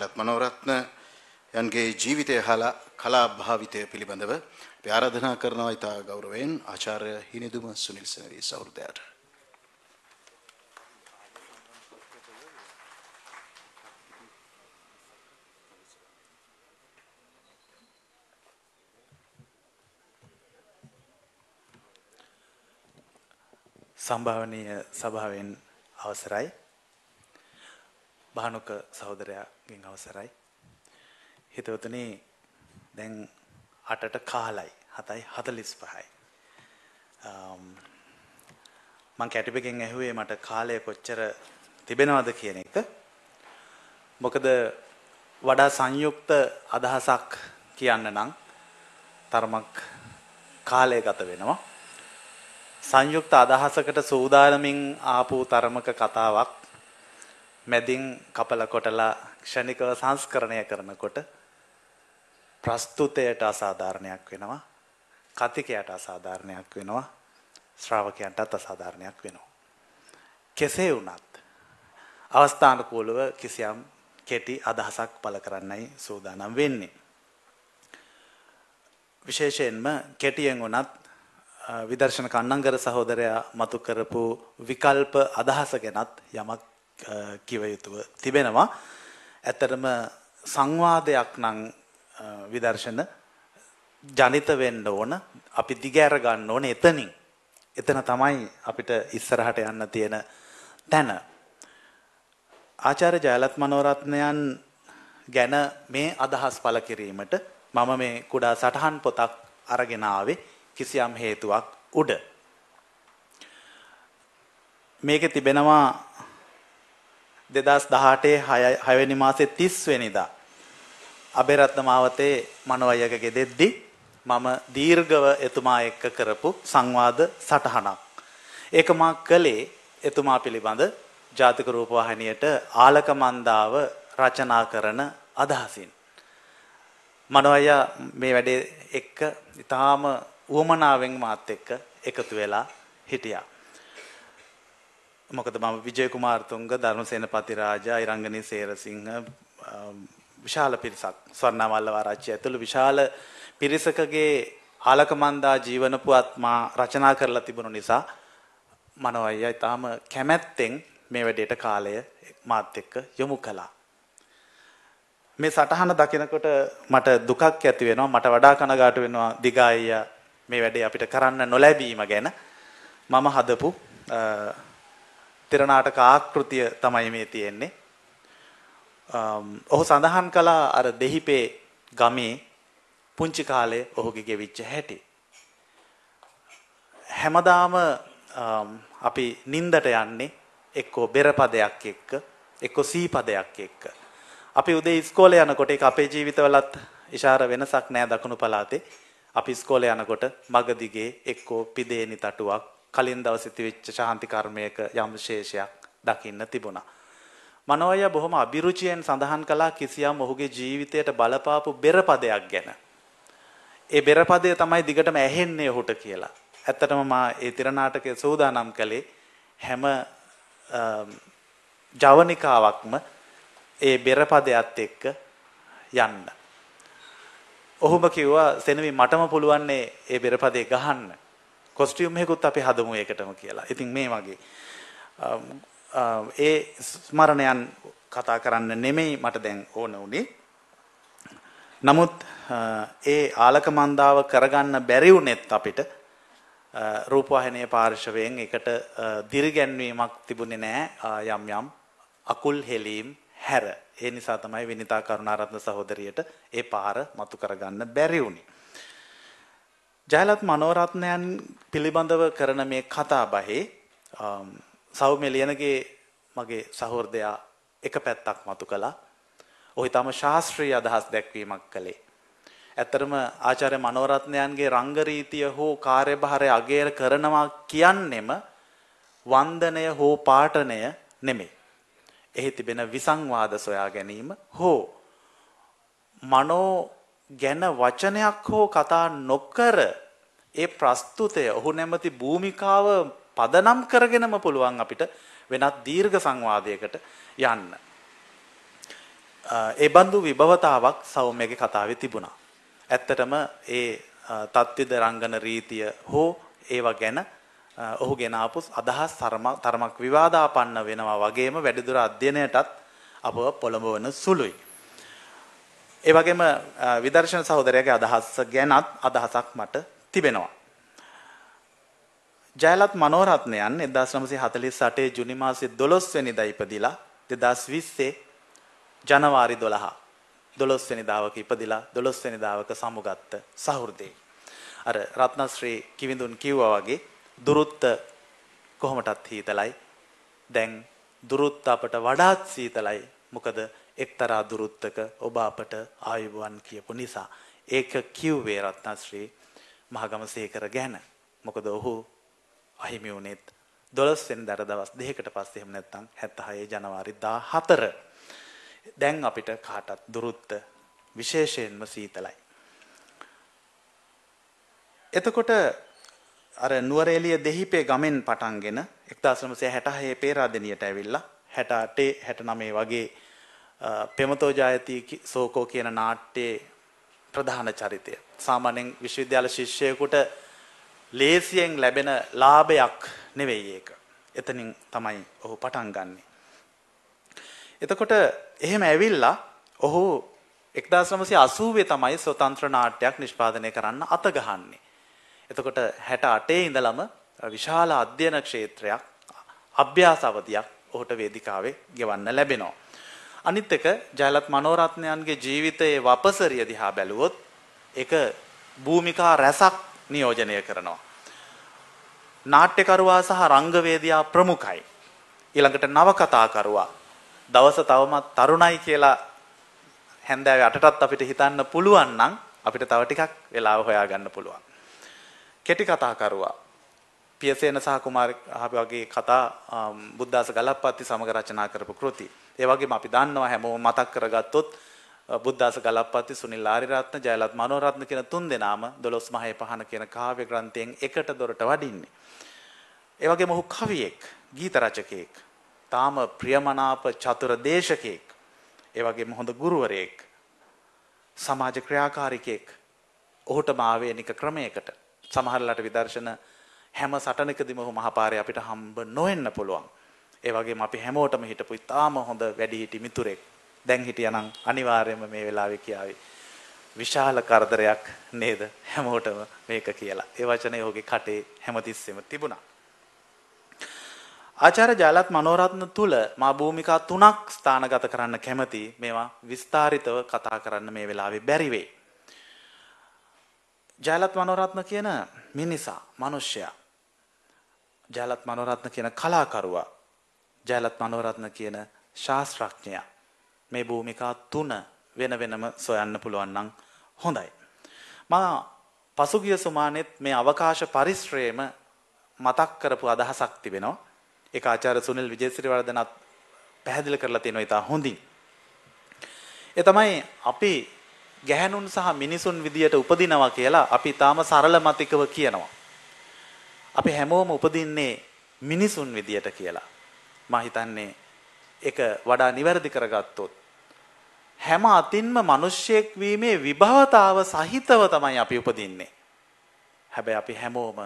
ලත් මනෝරත්න යන්ගේ ජීවිතය හලා කලා භාවිතය පිළිබඳව අපි ආරාධනා කරනවා ඉතා ගෞරවයෙන් ආචාර්ය හිනිදුම සුනිල් සෙනරි සහෘදයාට. සම්භාවනීය සභාවෙන් අවසරයි බානුක සහෝදරයාගෙන් අවසරයි. හිතවතුනේ දැන් 8ට කාලයි 7:45යි. මං කැටිපෙකින් ඇහුවේ මට කාලය කොච්චර තිබෙනවද කියන එක. මොකද වඩා සංයුක්ත අදහසක් කියන්න නම් තරමක් කාලය ගත වෙනවා. සංයුක්ත අදහසකට සූදානමින් ආපු තරමක කතාවක් මැදින් කපල කොටලා ක්ෂණිකව සංස්කරණය කරනකොට ප්‍රස්තුතයට අසාධාරණයක් වෙනවා කතිකයට අසාධාරණයක් වෙනවා ශ්‍රාවකයන්ටත් අසාධාරණයක් වෙනවා කෙසේ වුණත් අවස්ථානුකූලව කිසියම් කෙටි අදහසක් පළ කරන්නයි සූදානම් වෙන්නේ විශේෂයෙන්ම කෙටියෙන් වුණත් විදර්ශන කන්නංගර සහෝදරයා මතු කරපු විකල්ප අදහස ගැනත් යමක් කිව යුතුව තිබෙනවා. ඇත්තටම සංවාදයක් නම් විදර්ශන ජනිත වෙන්න ඕන අපි දිගෑර ගන්න ඕන එතනින්. එතන තමයි අපිට ඉස්සරහට යන්න තියෙන තැන. ආචාර්ය ජයලත් මනෝරත්නයන් ගැන මේ අදහස් පළ කිරීමට මම මේ කුඩා සටහන් පොතක් අරගෙන ආවේ කිසියම් හේතුවක් උඩ. මේකේ තිබෙනවා 2018 6 වෙනි මාසේ 30 වෙනිදා අබේරත්න මාවතේ මනවයකගේ දෙද්දි මම දීර්ඝව එතුමා එක්ක කරපු සංවාද සටහනක්. ඒක මා කළේ එතුමා පිළිබඳ ජාතික රූපවාහිනියට ආලක මන්දාව රචනා කරන අදහසින්. මනෝයා මේ වැඩේ එක්ක ඊටාම උවමනාවෙන් මාත් එක්ක එකතු වෙලා හිටියා. මොකද මම විජය කුමාරතුංග ධර්මසේන පතිරාජා ඉරංගනී සේරසිංහ විශාල පිරිසක් ස්වර්ණාමල්ල ආරච්චි ඇතුළු විශාල පිරිසකගේ ආලකමන්දා ජීවන පුවත් මා රචනා කරලා තිබුණු නිසා මනෝ අයියා ඊටාම කැමැත්තෙන් මේ වැඩේට කාලය මාත් එක්ක යොමු කළා. මේ සටහන දකිනකොට මට දුකක් ඇති වෙනවා මට වඩා කනගාටු වෙනවා දිගායියා මේ වැඩේ අපිට කරන්න නොලැබීම ගැන මම හදපු තෙරනාටක ආකෘතිය තමයි මේ තියෙන්නේ. ඔහු සඳහන් කළා අර දෙහිපේ ගමේ පුංචි කාලේ ඔහුගේ ගෙවිච්ච හැටි. හැමදාම අපි නින්දට යන්නේ එක්කෝ බෙරපදයක් එක්ක එක්කෝ සීපදයක් එක්ක. අපි උදේ ඉස්කෝලේ යනකොට ඒක අපේ ජීවිතවලත් ඉෂාර වෙනසක් නෑ දකුණු පළාතේ. අපි ඉස්කෝලේ යනකොට මග දිගේ එක්කෝ පිදේනි තටුවක් කලින් දවසේ තිබිච්ච ශාන්ති කර්මයක යම් විශේෂයක් දකින්න තිබුණා. මනෝය බොහොම අභිරුචියෙන් සඳහන් කළා කිසියම් ඔහුගේ ජීවිතයට බලපාපු බෙරපදයක් ගැන. ඒ බෙරපදය තමයි දිගටම ඇහෙන්නේ ඔහුට කියලා. ඇත්තටම මා ඒ තිර නාටකයේ සෝදානම් කළේ හැම ජවනිකාවක්ම ඒ බෙරපදයත් එක්ක යන්න. ඔහුම කිව්වා සෙනවි මටම පුළුවන්නේ ඒ බෙරපදේ ගහන්න. කොස්ටියුම් එකකුත් අපි හදමු ඒකටම කියලා. ඉතින් මේ වගේ ඒ ස්මරණයන් කතා කරන්න නෙමෙයි මට දැන් ඕන උනේ. නමුත් ඒ ආලක මන්දාව කරගන්න බැරි වුණෙත් අපිට රූපවාහිනී පාර්ශවයෙන් එකට දිරිගැන්වීමක් තිබුණේ නැහැ යම් යම් අකුල් හෙලීම් හැර. ඒ නිසා තමයි විනිතා කරුණාරත්න සහෝදරියට ඒ පාර මතු කරගන්න බැරි වුණේ. ජයලත් මනෝරත්නයන් පිළිබඳව කරන මේ කතා බහේ සෞම්‍ය ලියනගේ මගේ සහෘදයා එක පැත්තක් මතු කළා. ඔහි තම ශාස්ත්‍රීය අදහස් දැක්වීමක් කළේ. ඇත්තරම ආචාර්ය මනෝරත්නයන්ගේ රංගරීතිය හෝ කාර්යභාරය අගේර කරනවා කියන්නෙම වන්දනය හෝ පාඨනය නෙමෙයි. එහි තිබෙන විසංවාද සොයා ගැනීම හෝ මනෝ ගැන වචනයක් හෝ කතා නොකර ඒ ප්‍රස්තුතය ඔහු නැමති භූමිකාව පදනම් කරගෙනම පුළුවන් අපිට වෙනත් දීර්ඝ සංවාදයකට යන්න. ඒ බඳු විභවතාවක් සෞම්‍යගේ කතාවේ තිබුණා. ඇත්තටම ඒ තත්ත්විද රංගන රීතිය හෝ ඒවා ගැන ඔහු ගෙනාපු අදහස් තරමක් විවාදාපන්න වෙනවා වගේම වැඩිදුර අධ්‍යයනයටත් අපව පොළඹවන සුළුයි. ඒ වගේම විදර්ශන සහෝදරයාගේ අදහස් ගැනත් අදහසක් මට තිබෙනවා. ජයලත් මනෝරත්නයන් 1948 ජුනි මාසේ 12 වෙනිදා ඉපදිලා 2020 ජනවාරි 12 12 වෙනිදාවක ඉපදිලා 12 වෙනිදාවක සමුගත්ත සහෘදේ. අර රත්නශ්‍රී කිවිඳුන් කිව්වා වගේ දුරුත්ත කොහොමටත් හීතලයි. දැන් දුරුත්ත අපට වඩාත් සීතලයි. මොකද එක්තරා දුරුත්තක ඔබ අපට ආයුබෝවන් කියපු නිසා ඒක කිව්වේ රත්නශ්‍රී මහගමසේකර ගැන. මොකද ඔහු අහිමි වුණෙත් 12 වෙනිදාට දවස් දෙකකට පස්සේ එහෙම නැත්නම් 76 ජනවාරි 14 දැන් අපිට කාටත් දුරුත්ත විශේෂයෙන්ම සීතලයි. එතකොට අර නුවරේලිය දෙහිපේ ගමෙන් පටන්ගෙන 1966 පේරාදෙනියට ඇවිල්ලා 68 69 වගේ පෙමතෝ ජායති සෝකෝ කියන නාට්‍යයේ ප්‍රධාන චරිතය. සාමාන්‍යයෙන් විශ්වවිද්‍යාල ශිෂ්‍යයෙකුට ලේසියෙන් ලැබෙන ලාභයක් නෙවෙයි ඒක. එතනින් තමයි ඔහු පටන් ගන්නෙ. එතකොට එහෙම ඇවිල්ලා ඔහු 1980 තමයි ස්වතන්ත්‍ර නාට්‍යයක් නිෂ්පාදනය කරන්න අත ගහන්නේ. එතකොට 68 ඉඳලම විශාල අධ්‍යයන ක්ෂේත්‍රයක් අභ්‍යාස අවධියක් ඔහුට වේදිකාවේ ගෙවන්න ලැබෙනවා. අනිත් එක ජයලත් මනෝරත්නයන්ගේ ජීවිතයේ වපසරිය දිහා බැලුවොත් ඒක භූමිකා රැසක් නියෝජනය කරනවා. නාට්‍යකරුවා සහ රංගවේදියා ප්‍රමුඛයි. ඊළඟට නවකතාකරුවා දවස තවමත් තරුණයි කියලා හැන්දෑවේ අටටත් අපිට හිතන්න පුළුවන් නම් අපිට තව ටිකක් වෙලාව හොයාගන්න පුළුවන්. කෙටි කතාකරුවා පියසේන සහ කුමාර වගේ කතා බුද්ධාස ගලප්පත්ති සමග රචනා කරපු කෘති. ඒ වගේම අපි දන්නවා හැමෝම මතක් කරගත්තොත් බුද්ධාස ගලප්පති සුනිල් ආරිරත්න ජයලත් මනෝරත්න කියන තුන් දෙනාම දොළොස් මහේ පහන කියන කාව්‍ය ග්‍රන්ථයෙන් එකට දොරට වඩින්නේ. ඒ වගේම ඔහු කවියෙක්, ගීත රචකයෙක්, තාම ප්‍රියමනාප චතුර දේශකයෙක්, ඒ වගේම හොඳ ගුරුවරයෙක්, සමාජ ක්‍රියාකාරිකයෙක්. ඔහුටම ආවේනික ක්‍රමයකට සමහරලාට විදර්ශන හැම සටනකදිම ඔහු මහපාරේ අපිට හම්බ නොවෙන්න පුළුවන්. ඒ වගේම අපි හැමෝටම හිටපු ඉතාම හොඳ වැඩිහිටි මිතුරෙක් දැන් හිටියානම් අනිවාර්යයෙන්ම මේ වෙලාවේ කියාවි. විශාල කරදරයක් නේද හැමෝටම මේක කියලා. ඒ වචනේ ඔහුගේ කටේ හැමතිස්සෙම තිබුණා. ආචාර්ය ජයලත් මනෝරත්න තුල මා භූමිකා තුනක් ස්ථානගත කරන්න කැමති මේවා විස්තාරිතව කතා කරන්න මේ වෙලාවේ බැරි වෙයි. ජයලත් මනෝරත්න කියන මිනිසා, මිනිසයා ජයලත් මනෝරත්න කියන කලාකරුවා ජයලත් මනෝරත්න කියන ශාස්ත්‍රඥයා මේ භූමිකා තුන වෙන වෙනම සොයන්න පුළුවන් නම් හොඳයි. මා පසුගිය සුමානෙත් මේ අවකාශ පරිශ්‍රයේම මතක් කරපු අදහසක් තිබෙනවා. ඒක ආචාර්ය සුනිල් විජේසිරිවර්ධනත් පැහැදිලි කරලා තියෙනවා ඉතා හොඳින්. ඒ තමයි අපි ගැහැණුන් සහ මිනිසුන් විදියට උපදිනවා කියලා අපි තාම සරල මතිකව කියනවා. අපි හැමෝම උපදින්නේ මිනිසුන් විදියට කියලා. මා හිතන්නේ ඒක වඩා නිවැරදි කරගත්තොත් හැම අතින්ම මිනිස්සෙක් වීමේ විභවතාව සහිතව තමයි අපි උපදින්නේ. හැබැයි අපි හැමෝම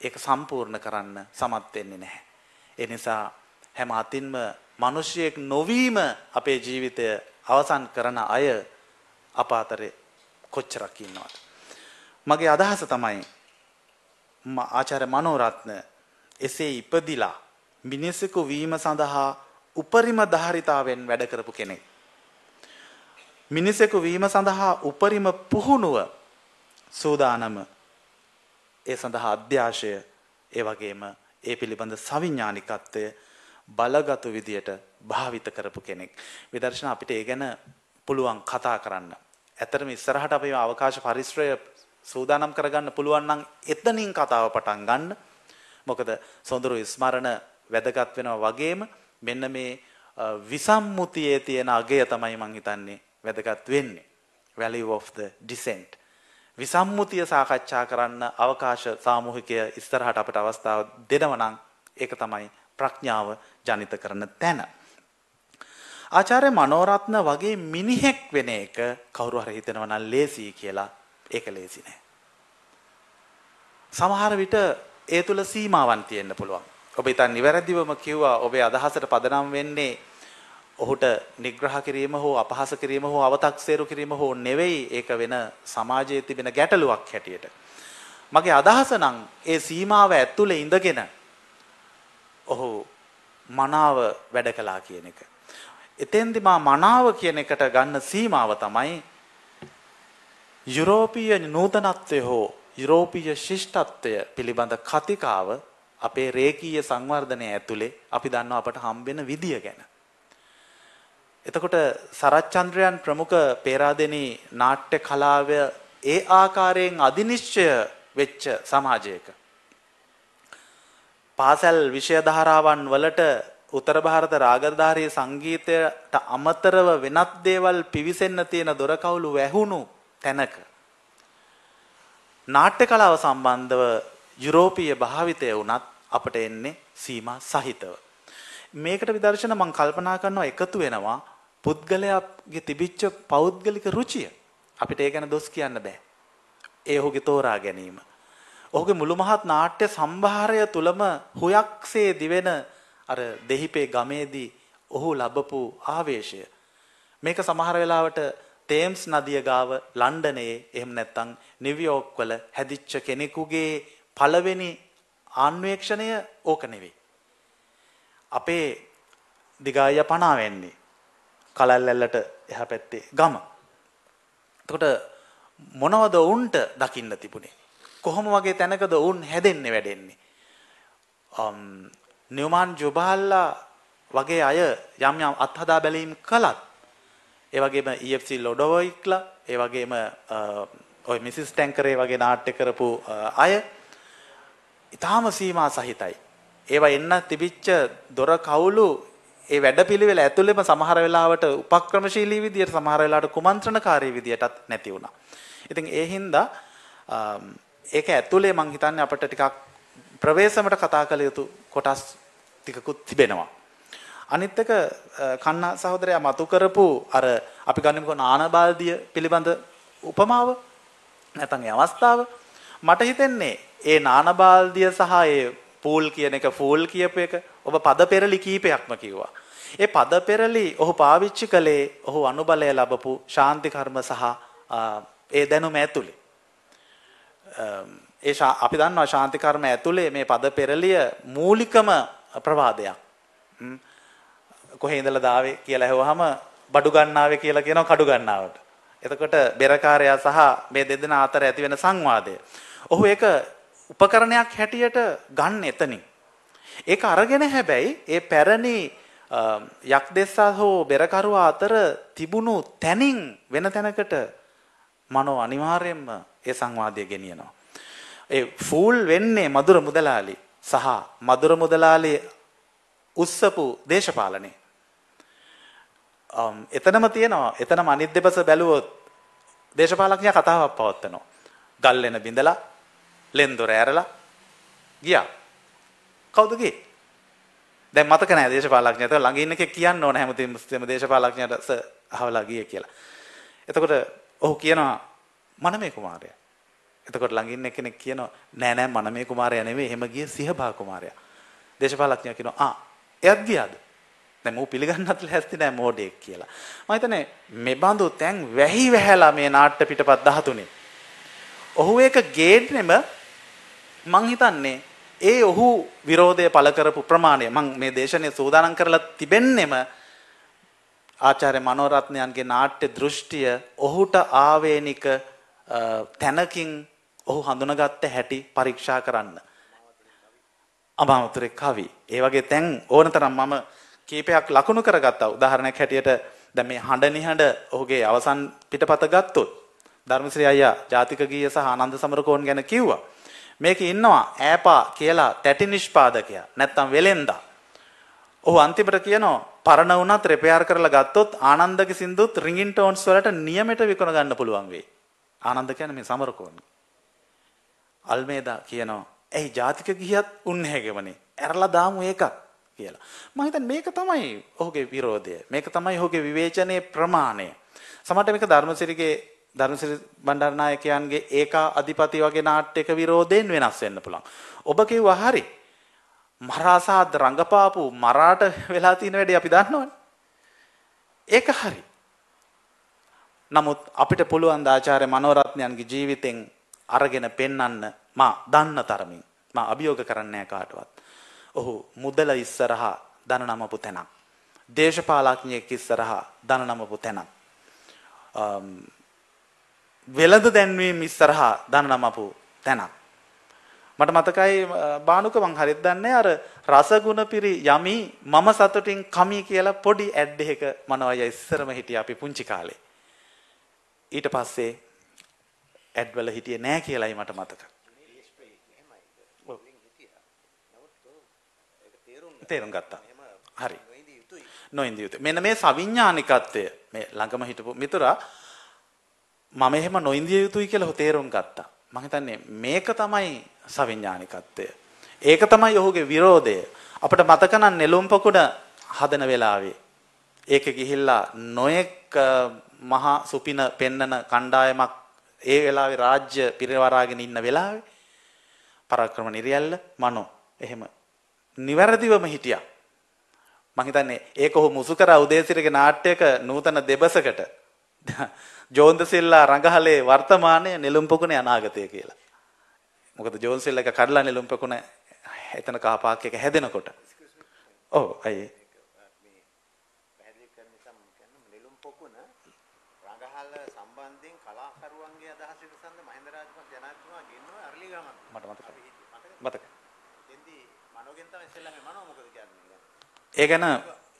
ඒක සම්පූර්ණ කරන්න සමත් වෙන්නේ නැහැ. ඒ නිසා හැම අතින්ම මිනිස්සෙක් නොවීම අපේ ජීවිතය අවසන් කරන අය අපාතරේ කොච්චරක් ඉන්නවද? මගේ අදහස තමයි ආචාර්ය මනෝරත්න එසේ ඉපදිලා මිනිසෙකු වීම සඳහා උපරිම ධාරිතාවෙන් වැඩ කරපු කෙනෙක්. මිනිසෙකු වීම සඳහා උපරිම පුහුණුව සූදානම ඒ සඳහා අධ්‍යාශය ඒ වගේම ඒ පිළිබඳ සවිඥානිකත්වය බලගතු විදියට භාවිත කරපු කෙනෙක්. විදර්ශන අපිට ඒ ගැන පුළුවන් කතා කරන්න. ඇතරම ඉස්සරහට අපි අවකාශ පරිශ්‍රය සූදානම් කරගන්න පුළුවන් නම් එතනින් කතාව පටන් ගන්න. මොකද සොඳුරු ස්මරණ වැදගත් වෙනවා වගේම මෙන්න මේ විසම්මුතියේ තියෙන අගය තමයි මං හිතන්නේ වැදගත් වෙන්නේ. value of the dissent. විසම්මුතිය සාකච්ඡා කරන්න අවකාශ සාමූහිකය ඉස්සරහට අපට අවස්ථාව දෙනව නම් ඒක තමයි ප්‍රඥාව ජනිත කරන තැන. ආචාර්ය මනෝරත්න වගේ මිනිහෙක් වෙන එක කවුරු හරි හිතනවා නම් ලේසියි කියලා ඒක ලේසි නෑ. සමහර විට ඒ තුල සීමාවන් තියෙන්න පුළුවන්. ඔබ ඉතින් නිවැරදිවම කිව්වා ඔබේ අදහසට පදනම් වෙන්නේ ඔහුට නිග්‍රහ කිරීම හෝ අපහාස කිරීම හෝ අව탁සේරු කිරීම හෝ නෙවෙයි ඒක වෙන සමාජයේ තිබෙන ගැටලුවක් හැටියට. මගේ අදහස නම් ඒ සීමාව ඇතුලේ ඉඳගෙන ඔහු මනාව වැඩ කළා කියන එක. එතෙන්දි මා මනාව කියන එකට ගන්න සීමාව තමයි යුරෝපීය නූතනත්වය හෝ යුරෝපීය ශිෂ්ටත්වය පිළිබඳ කතිකාව අපේ රේකීය සංවර්ධනය ඇතුලේ අපි දන්නවා අපට හම්බෙන විදිය ගැන. එතකොට සරච්චන්ද්‍රයන් ප්‍රමුඛ පේරාදෙනි නාට්‍ය කලාව ඒ ආකාරයෙන් අධිනිශ්චය වෙච්ච සමාජයක. පාසැල් විෂය ධාරාවන් වලට උතර ಭಾರತ රාගධාරී සංගීතයට අමතරව වෙනත් දේවල් පිවිසෙන්න තියෙන දොරකවුළු වැහුණු තැනක නාට්‍ය කලාව සම්බන්ධව යුරෝපීය භාවිතය වුණත් අපට එන්නේ සීමා සහිතව. මේකට විදර්ශන මං කල්පනා කරනවා එකතු වෙනවා පුද්ගලයාගේ තිබිච්ච පෞද්ගලික රුචිය. අපිට ඒ ගැන දොස් කියන්න බෑ. ඒ ඔහුගේ තෝරා ගැනීම. ඔහුගේ මුළුමහත් නාට්‍ය සම්භාරය තුලම හුයක්සේ දිවෙන අර දෙහිපේ ගමේදී ඔහු ලබපු ආවේශය. මේක සමහර වෙලාවට ටේම්ස් නදිය ගාව ලන්ඩනයේ එහෙම නැත්නම් නිව්යෝර්ක් වල හැදිච්ච කෙනෙකුගේ පළවෙනි ආන්වේක්ෂණය ඕක නෙවෙයි. අපේ දිගාය පනා වෙන්නේ කලල්ලැල්ලට එහා පැත්තේ ගම. එතකොට මොනවද උන්ට දකින්න තිබුණේ? කොහොම වගේ තැනකද උන් හැදෙන්නේ වැඩෙන්නේ? නියුමාන් ජොබාල්ලා වගේ අය යම් යම් අත්හදා බැලීම් කළත් ඒ වගේම EFC ලොඩොවයික්ලා ඒ වගේම ඔය මිසිස් ටැන්කරේ වගේ නාට්‍ය කරපු අය ඊටාම සීමා සහිතයි. ඒවා එන්න තිබිච්ච දොර කවුළු ඒ වැඩපිළිවෙල ඇතුළෙම සමහර වෙලාවට උපක්‍රමශීලී විදියට සමහර වෙලාවට කුමන්ත්‍රණකාරී විදියටත් නැති වුණා. ඉතින් ඒ හින්දා ඒක ඇතුළේ මං හිතන්නේ අපිට ටිකක් ප්‍රවේශමට කතා කළ යුතු කොටස් ටිකකුත් තිබෙනවා. අනිත් එක කන්නා සහෝදරයා මතු කරපු අර අපි ගන්නකො නානබාල්දිය පිළිබඳ උපමාව නැත්නම් ඒ අවස්ථාව මට හිතෙන්නේ ඒ නානබාල්දිය සහ ඒ පූල් කියන එක ෆූල් කියපු එක ඔබ පද පෙරලි කීපයක්ම කිව්වා. ඒ පද පෙරලි ඔහු පාවිච්චි කළේ ඔහු අනුබලය ලැබපු ශාන්ති කර්ම සහ ඒ දැනුම ඇතුලේ. ඒ අපි දන්නවා ශාන්ති කර්ම ඇතුලේ මේ පද පෙරලිය මූලිකම ප්‍රවාදයක්. කොහේ ඉඳලා දාවේ කියලා ඇහුවාම බඩු ගන්නාවේ කියලා කියනවා කඩු ගන්නාවට. එතකොට බෙරකාරයා සහ මේ දෙදෙනා අතර ඇති වෙන සංවාදය. ඔහු ඒක උපකරණයක් හැටියට ගන්න එතනින්. ඒක අරගෙන හැබැයි ඒ පැරණි යක්දෙස්සා හෝ බෙරකරුවා අතර තිබුණු තැනින් වෙන තැනකට මනෝ අනිවාර්යෙන්ම ඒ සංවාදය ගෙනියනවා. ඒ ෆූල් වෙන්නේ මధుර මුදලාලි සහ මధుර මුදලාලි උස්සපු දේශපාලනේ. Um, එතනම තියෙනවා. එතනම අනිත් දෙපස බැලුවොත් දේශපාලකයා කතාවක් පවත්වනවා. ගල් වෙන බිඳලා ලෙන්දොර ඇරලා ගියා. කවුද ගියේ? දැන් මතක නැහැ දේශපාලඥයාට ළඟ ඉන්න කෙක් කියන්න ඕන හැමතිස්සෙම මුස්ලිම් දේශපාලඥයාට ස අහවලා ගියේ කියලා. එතකොට ඔහු කියනවා මනමේ කුමාරයා. එතකොට ළඟ ඉන්න කෙනෙක් කියනවා නෑ නෑ මනමේ කුමාරයා නෙමෙයි එහෙම ගිය සිහබා කුමාරයා. දේශපාලඥයා කියනවා ආ එයත් ගියාද? දැන් මෝ පිළිගන්නත් ලැස්ති නෑ මෝඩෙක් කියලා. මම හිතන්නේ මේ බඳු තැන් වැහි වැහැලා මේ නාට්‍ය පිටපත් 13. ඔහු ඒක ගේඩ් නෙම මං හිතන්නේ ඒ ඔහු විරෝධය පළ කරපු ප්‍රමාණය මං මේ දේශනය සූදානම් කරලා තිබෙන්නෙම ආචාර්ය මනෝරත්නයන්ගේ නාට්‍ය දෘෂ්ටිය ඔහුට ආවේනික තැනකින් ඔහු හඳුනගත්ත හැටි පරීක්ෂා කරන්න. අමාවතුරේ කවි. ඒ වගේ තැන් ඕනතරම් මම කීපයක් ලකුණු කරගත්තා. උදාහරණයක් හැටියට දැන් මේ හඬ නිහඬ ඔහුගේ අවසන් පිටපත ගත්තොත් ධර්මශ්‍රී අයියා ජාතික ගීය සහ ආනන්ද සමරකෝන් ගැන කිව්වා. මේක ඉන්නවා ඈපා කියලා තැටි නිෂ්පාදකයා. නැත්තම් වෙලෙන්දා. ඔහු අන්තිමට කියනවා පරණ වුණත් රිපෙයාර් කරලා ගත්තොත් ආනන්දගේ සින්දුත් රින්ගින් ටෝන්ස් වලට නියමෙට විකුණ ගන්න පුළුවන් වෙයි. ආනන්ද කියන්නේ මේ සමරකෝන්. අල්මේදා කියනවා ඇයි ජාතික ගියත් උන්නේගෙමනේ. ඇරලා දාමු ඒකත්. කියලා. මම හිතන්නේ මේක තමයි ඔහුගේ විරෝධය. මේක තමයි ඔහුගේ විවේචනයේ ප්‍රමාණය. සමහරට මේක ධර්මසිරිගේ ධර්මසිරි බණ්ඩාරනායකයන්ගේ ඒකා අධිපති වගේ නාට්‍යක විරෝධයෙන් වෙනස් වෙන්න පුළුවන්. ඔබ කිව්වා හරි. මරාසාද රංගපාපු මරාට වෙලා තියෙන වැඩේ අපි දන්නවනේ. ඒක හරි. නමුත් අපිට පුළුවන් දාචාර්ය මනෝරත්නයන්ගේ ජීවිතෙන් අරගෙන පෙන්වන්න මා දන්න තරමින් මා අභියෝග කරන්නේ නැහැ කාටවත්. ඔහු මුදල ඉස්සරහා දන නමපු තැනක්. දේශපාලඥයෙක් ඉස්සරහා දන නමපු තැනක්. වෙළඳ දැන්වීම ඉස්සරහා දන නමපු තැනක්. මට මතකයි බානුක මං හරිද දන්නේ අර රසගුණ පිරි යමි මම සතුටින් කමි කියලා පොඩි ඇඩ් එකක මනෝය ඉස්සරම හිටියා අපි පුංචි කාලේ. ඊට පස්සේ ඇඩ් වල හිටියේ නෑ කියලායි මට මතකයි. තේරුම් ගත්තා. හරි. නොඉන්දිය යුතුයි. මෙන්න මේ සවිඥානිකත්වය මේ ළඟම හිටපු මිතුරා මම එහෙම නොඉන්දිය යුතුයි කියලා තේරුම් ගත්තා. මම හිතන්නේ මේක තමයි සවිඥානිකත්වය. ඒක තමයි ඔහුගේ විරෝධය. අපිට මතක නම් නෙළුම් පොකුණ හදන වෙලාවේ ඒක ගිහිල්ලා නොයෙක් මහා සුපින පෙන්නන කණ්ඩායමක් ඒ වෙලාවේ රාජ්‍ය පිරවරාගෙන ඉන්න වෙලාවේ පරක්‍රම නිරියල්ල මනෝ එහෙම නිවැරදිවම හිටියා. මං හිතන්නේ ඒක ඔහු මුසුකර උදේසිරගේ නාට්‍යක නූතන දෙබසකට ජෝන්දසිල්ලා රඟහලේ වර්තමානයේ නිලුම්පකුණේ අනාගතය කියලා. මොකද ජෝන්සිල්ලා එක කඩලා නිලුම්පකුණ එතන කහපාක් එක හැදෙනකොට. ඔව් අයියේ මට මතකයි. මතකයි. මනෝගෙන් තමයි ඉස්සෙල්ලා මේ මනෝ මොකද කියන්නේ? ඒ ගැන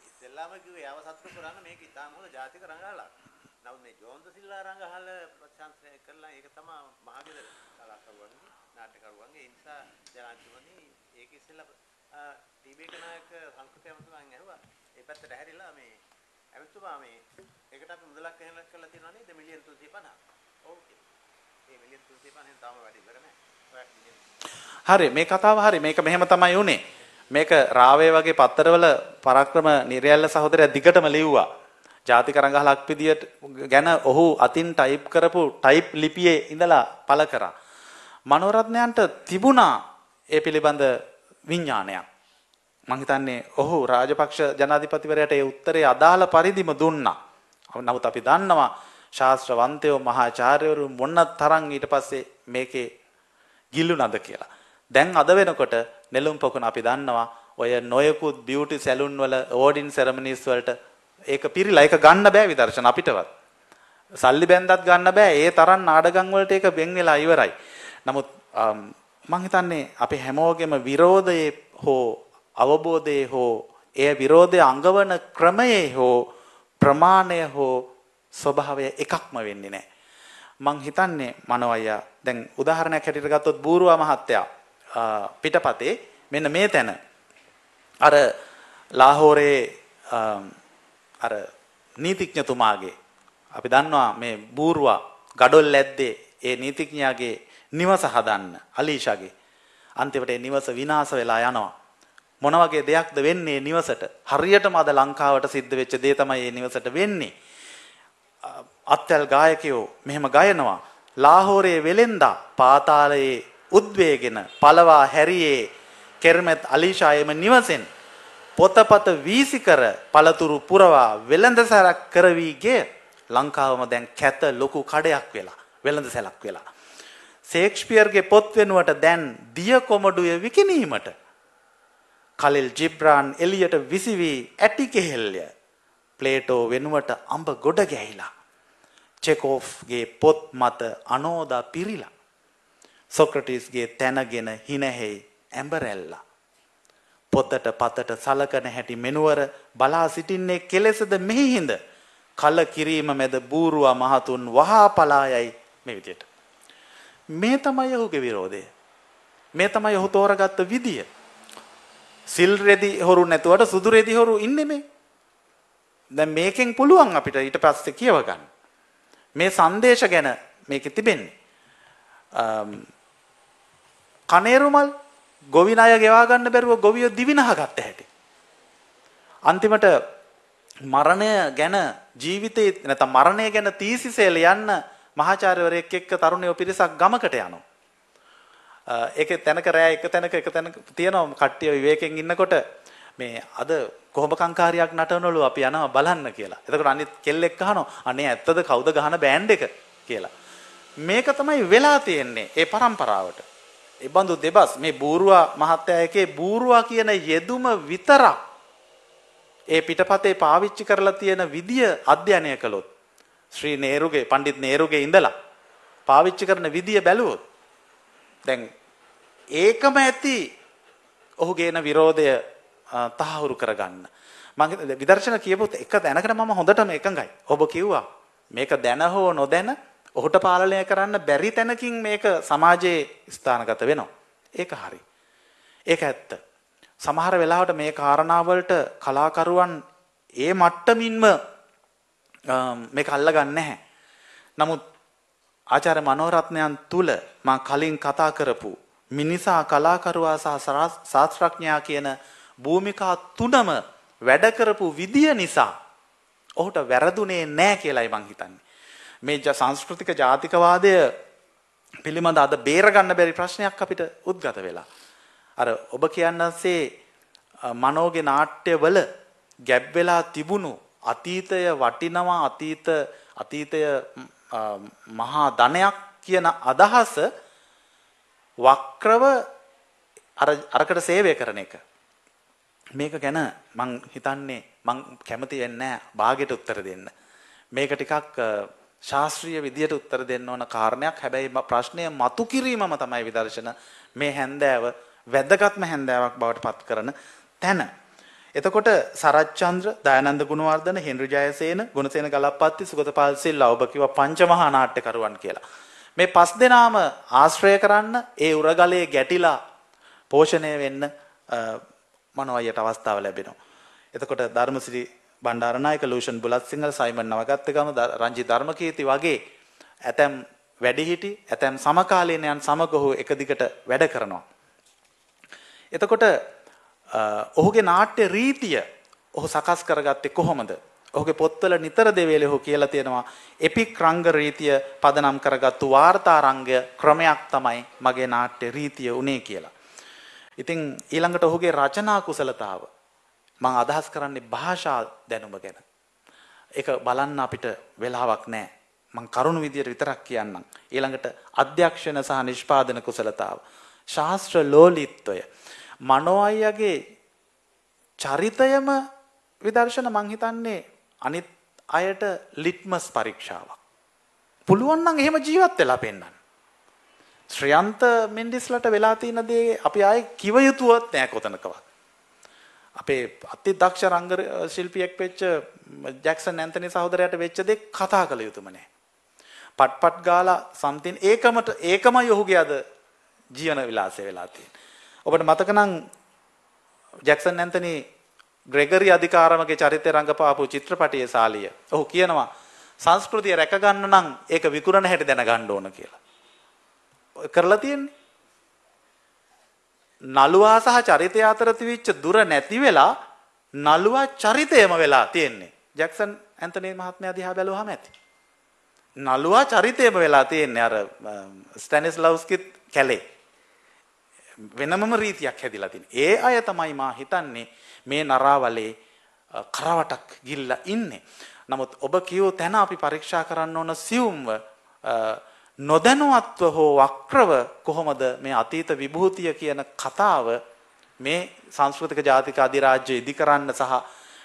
ඉස්සෙල්ලාම කිව්වේ යව සතුට කරන්න මේක ඉතාම හොඳ ජාතික රංගාලක්. නමුත් මේ ජෝන්ද සිල්ලා රංගහල ප්‍රශංසනය කළා ඒක තමයි මහගෙදර කලාකරුවන්ගේ නාට්‍යකරුවන්ගේ ඒ නිසා ජනාධිපතිතුමනි ඒක ඉස්සෙල්ලා දීපේක නායක සංස්කෘතිය අමතුමන් ඇහුවා. ඒ පැත්තට හැරිලා මේ ඇමතුමා මේ ඒකට අපි මුදලක් එහෙම කරලා තියෙනවා නේද මිලියන් 350. ඔව්. ඒ මිලියන් 350 න් තාම වැඩි ඉවර නැහැ. හරි මේ කතාව හරි මේක මෙහෙම තමයි උනේ. මේක රාවේ වගේ පත්තරවල පරක්‍රම නිරයල්ල සහෝදරයා දිගටම ලිව්වා. ජාතික රංගහලක් පිදියට ගැන ඔහු අතින් ටයිප් කරපු ටයිප් ලිපියේ ඉඳලා පළ කරා. මනෝරත්නයන්ට තිබුණා ඒ පිළිබඳ විඤ්ඥානයක්. මහිතන්නේ ඔහු රාජපක්ෂ ජනාධිපතිවරයට ඒ උත්තරේ අදාළ පරිදිම දුන්නා. නමුත් අපි දන්නවා ශාස්ත්‍රවන්තයෝ මහාචාර්යවරු මොන්න තරන් ඊට පස්සේ මේකේ ගිල්ලු නද කියලා. දැන් අද වෙනකොට නෙළුම් පොකුණ අපි දන්නවා ඔය නොයකුත් බියුටි සැලුන් වල ඕඩින් සෙරමනිස් වලට ඒක පිරිලා ඒක ගන්න බෑ විදර්ශන අපිටවත්. සල්ලි බැන්දත් ගන්න බෑ ඒ තරම් නාඩගම් වලට ඒක බෙන් වෙලා ඉවරයි. නමුත් මං හිතන්නේ අපි හැමෝගෙම විරෝධයේ හෝ අවබෝධයේ හෝ එය විරෝධය අඟවන ක්‍රමයේ හෝ ප්‍රමාණය හෝ ස්වභාවය එකක්ම වෙන්නේ නැහැ. මං හිතන්නේ මනෝ අයියා දැන් උදාහරණයක් හැටියට ගත්තොත් බූරුවා මහත්තයා පිටපතේ මෙන්න මේ තැන අර ලාහෝරේ අර නීතිඥතුමාගේ අපි දන්නවා මේ බූරුවා ගඩොල් ඇද්දේ ඒ නීතිඥයාගේ නිවස හදන්න අලීෂාගේ අන්තිමට ඒ නිවස විනාශ වෙලා යනවා මොන වගේ දෙයක්ද වෙන්නේ නිවසට හරියටම අද ලංකාවට සිද්ධ වෙච්ච දේ තමයි මේ නිවසට වෙන්නේ අත්තල් ගායකයෝ මෙහෙම ගයනවා. ලාහෝරයේ වෙලෙන්දා පාතාලයේ උද්වේගෙන පලවා හැරියේ කෙර්මත් අලිෂායම නිවසෙන් පොතපත වීසි කර පළතුරු පුරවා වෙළඳ සැලක් කරවී ගිය ලංකාවම දැන් කැත ලොකු කඩයක් වෙලා වෙළඳ සැලක් වෙලා. සේක්ෂ්පියර්ගේ පොත් වෙනුවට දැන් දිය කොමඩුය විකිනීමට කලිල් ජිබ්‍රාන් එලියට විසිවී ඇටි කෙහෙල්ය ප්ලේටෝ වෙනුවට අඹ ගොඩ ගැහිලා චෙකෝෆ්ගේ පොත් මත අනෝදා පිරිලා. සොක්‍රටිස්ගේ තැනගෙන හිනහෙයි ඇඹරැල්ලා. පොතට පතට සලකන හැටි මෙනුවර බලා සිටින්නේ කෙලෙසද මෙහිහිඳ කල කිරීම මැද බූරුවා මහතුන් වහා පලායයි මේ විදියට. මේ තමයි ඔහුගේ විරෝධය. මේ තමයි ඔහු තෝරගත්ත විදිය. සිල් රෙදි හොරු නැතුවට සුදු රෙදි හොරු ඉන්නේ මේ. දැන් මේකෙන් පුළුවන් අපිට ඊට පස්සේ කියව ගන්න. මේ සංදේශ ගැන මේකෙ තිබෙන්නේ. කනේරුමල් ගොවින අය ගෙවා ගන්න බැරුව ගොවියෝ දිවිනහ ගත්ත හැටි. අන්තිමට මරණය ගැන ජීවිතේ නැත්නම් මරණය ගැන තීසිසය ලියන්න මහාචාර්යවරයෙක් එක්ක තරුණයෝ පිරිසක් ගමකට යනවා. ඒක තැනක රෑ එක තැනක එක තැනක තියෙනවා කට්ටිය විවේකයෙන් ඉන්නකොට මේ අද කොහොම කංකාරියක් නටනවලු අපි යනවා බලන්න කියලා. එතකොට අනිත් කෙල්ලෙක් අහනවා අනේ ඇත්තද කවුද ගහන බෑන්ඩ් එක කියලා. මේක තමයි වෙලා තියෙන්නේ ඒ પરම්පරාවට. ඒ බඳු දෙබස් මේ බූරුවා මහත්තයා එකේ බූරුවා කියන යෙදුම විතරක් ඒ පිටපතේ පාවිච්චි කරලා තියෙන විදිය අධ්‍යයනය කළොත් ශ්‍රී නේරුගේ පඬිත් නේරුගේ ඉඳලා පාවිච්චි කරන විදිය බැලුවොත් දැන් ඒකම ඇති ඔහුගේන විරෝධය තහවුරු කරගන්න. මම විදර්ශන කියපොත් එක දැනකට මම හොඳටම එකඟයි. ඔබ කිව්වා මේක දැන හෝ නොදැන ඔහුට පාලනය කරන්න බැරි තැනකින් මේක සමාජයේ ස්ථානගත වෙනවා. ඒක හරි. ඒක ඇත්ත. සමහර වෙලාවට මේ කාරණාවලට කලාකරුවන් ඒ මට්ටමින්ම මේක අල්ලගන්නේ නැහැ. නමුත් ආචාර්ය මනෝරත්නයන් තුල මා කලින් කතා කරපු මිනිසා කලාකරුවා සහ ශාස්ත්‍රඥයා කියන භූමිකා තුනම වැඩ කරපු විදිය නිසා ඔහුට වැරදුනේ නෑ කියලායි මං හිතන්නේ. මේ සංස්කෘතික ජාතිකවාදය පිළිබඳ අද බේරගන්න බැරි ප්‍රශ්නයක් අපිට උද්ගත වෙලා. අර ඔබ කියන්නන්සේ මනෝගේ නාට්‍යවල ගැබ් වෙලා තිබුණු අතීතය වටිනවා අතීත අතීතය මහා ධනයක් කියන අදහස වක්‍රව අරකට සේවය කරන එක මේක ගැන මං හිතන්නේ මං කැමති වෙන්නේ බාගෙට උත්තර දෙන්න. මේක ටිකක් ශාස්ත්‍රීය විදියට උත්තර දෙන්න ඕන කාරණයක්. හැබැයි ප්‍රශ්නය මතු කිරීමම තමයි විදර්ශන මේ හැන්දෑව වැදගත්ම හැන්දෑවක් බවට පත් කරන තැන. එතකොට සරච්චන්ද්‍ර දයනන්ද ගුණවර්ධන හෙන්රි ජයසේන ගුණසේන ගලප්පත්ති සුගතපාල් සිල්ලා ඔබ කිව්වා පංචමහා නාට්‍යකරුවන් කියලා. මේ පස් දෙනාම ආශ්‍රය කරන්න ඒ උරගලයේ ගැටිලා පෝෂණය වෙන්න මනෝයයට අවස්ථාව ලැබෙනවා. එතකොට Dharmasiri Bandaranayake Lucien Bulathsinhala Simon Navagattegama Ranji ධර්මකීති වගේ ඇතැම් වැඩිහිටි ඇතැම් සමකාලීනයන් සමග ඔහු එක දිගට වැඩ කරනවා. එතකොට ඔහුගේ නාට්‍ය රීතිය ඔහු සකස් කරගත්තේ කොහොමද? ඔහුගේ පොත්වල නිතර දෙවේලේ ඔහු කියලා තියෙනවා එපික් රංග රීතිය පදනම් කරගත්තු වාර්තාරංග ක්‍රමයක් තමයි මගේ නාට්‍ය රීතිය උනේ කියලා. ඉතින් ඊළඟට ඔහුගේ රචනා කුසලතාව මම අදහස් කරන්නේ භාෂා දැනුම ගැන. ඒක බලන්න අපිට වෙලාවක් නැහැ. මම කරුණු විදියට විතරක් කියන්නම්. ඊළඟට අධ්‍යක්ෂණ සහ නිෂ්පාදන කුසලතාව. ශාස්ත්‍ර ලෝලිත්වය. මනෝ අයගේ චරිතයම විදර්ශන මං හිතන්නේ අනිත් අයට ලිට්මස් පරීක්ෂාවක්. පුළුවන් නම් එහෙම ජීවත් වෙලා පෙන්වන්න. ශ්‍රයන්ත මෙන්ඩිස්ලට වෙලා තියෙන දේ අපි ආයේ කිව යුතුවත් නෑ කොතනකවත්. අපේ අති දක්ෂ රංග ශිල්පියෙක් වෙච්ච ජැක්සන් ඇන්තනි සහෝදරයාට වෙච්ච දේ කතා කළ යුතුම නෑ. පට්පට් ගාලා සම්තින් ඒකමට ඒකමයි ඔහුගේ අද ජීවන විලාසය වෙලා තියෙන්නේ. ඔබට මතක නම් ජැක්සන් ඇන්තනි ග්‍රෙගරි අධිකාරමගේ චරිතය රඟපාපු චිත්‍රපටයේ සාලිය. ඔහු කියනවා සංස්කෘතිය රැකගන්න නම් ඒක විකුණන හැටි දැනගන්න ඕන කියලා. කරලා තියෙන්නේ. නළුවා සහ චරිතය අතර තිබිච්ච දුර නැති වෙලා නළුවා චරිතයම වෙලා තියෙන්නේ. ජැක්සන් ඇන්තනී මහත්මයා දිහා බැලුවාම ඇති. නළුවා චරිතයම වෙලා තියෙන්නේ අර ස්ටැනිස්ලව්ස්කිත් කැලේ. වෙනමම රීතියක් හැදිලා තියෙන. ඒ අය තමයි මා හිතන්නේ මේ නරාවලේ කරවටක් ගිල්ලා ඉන්නේ. නමුත් ඔබ කියෝ තැන අපි පරීක්ෂා කරන්න ඕන සියුම්ව නොදැනුවත්ව හෝ වක්‍රව කොහොමද මේ අතීත විභූතිය කියන කතාව මේ සංස්කෘතික ජාතික අධිරාජ්‍ය ඉදි කරන්න සහ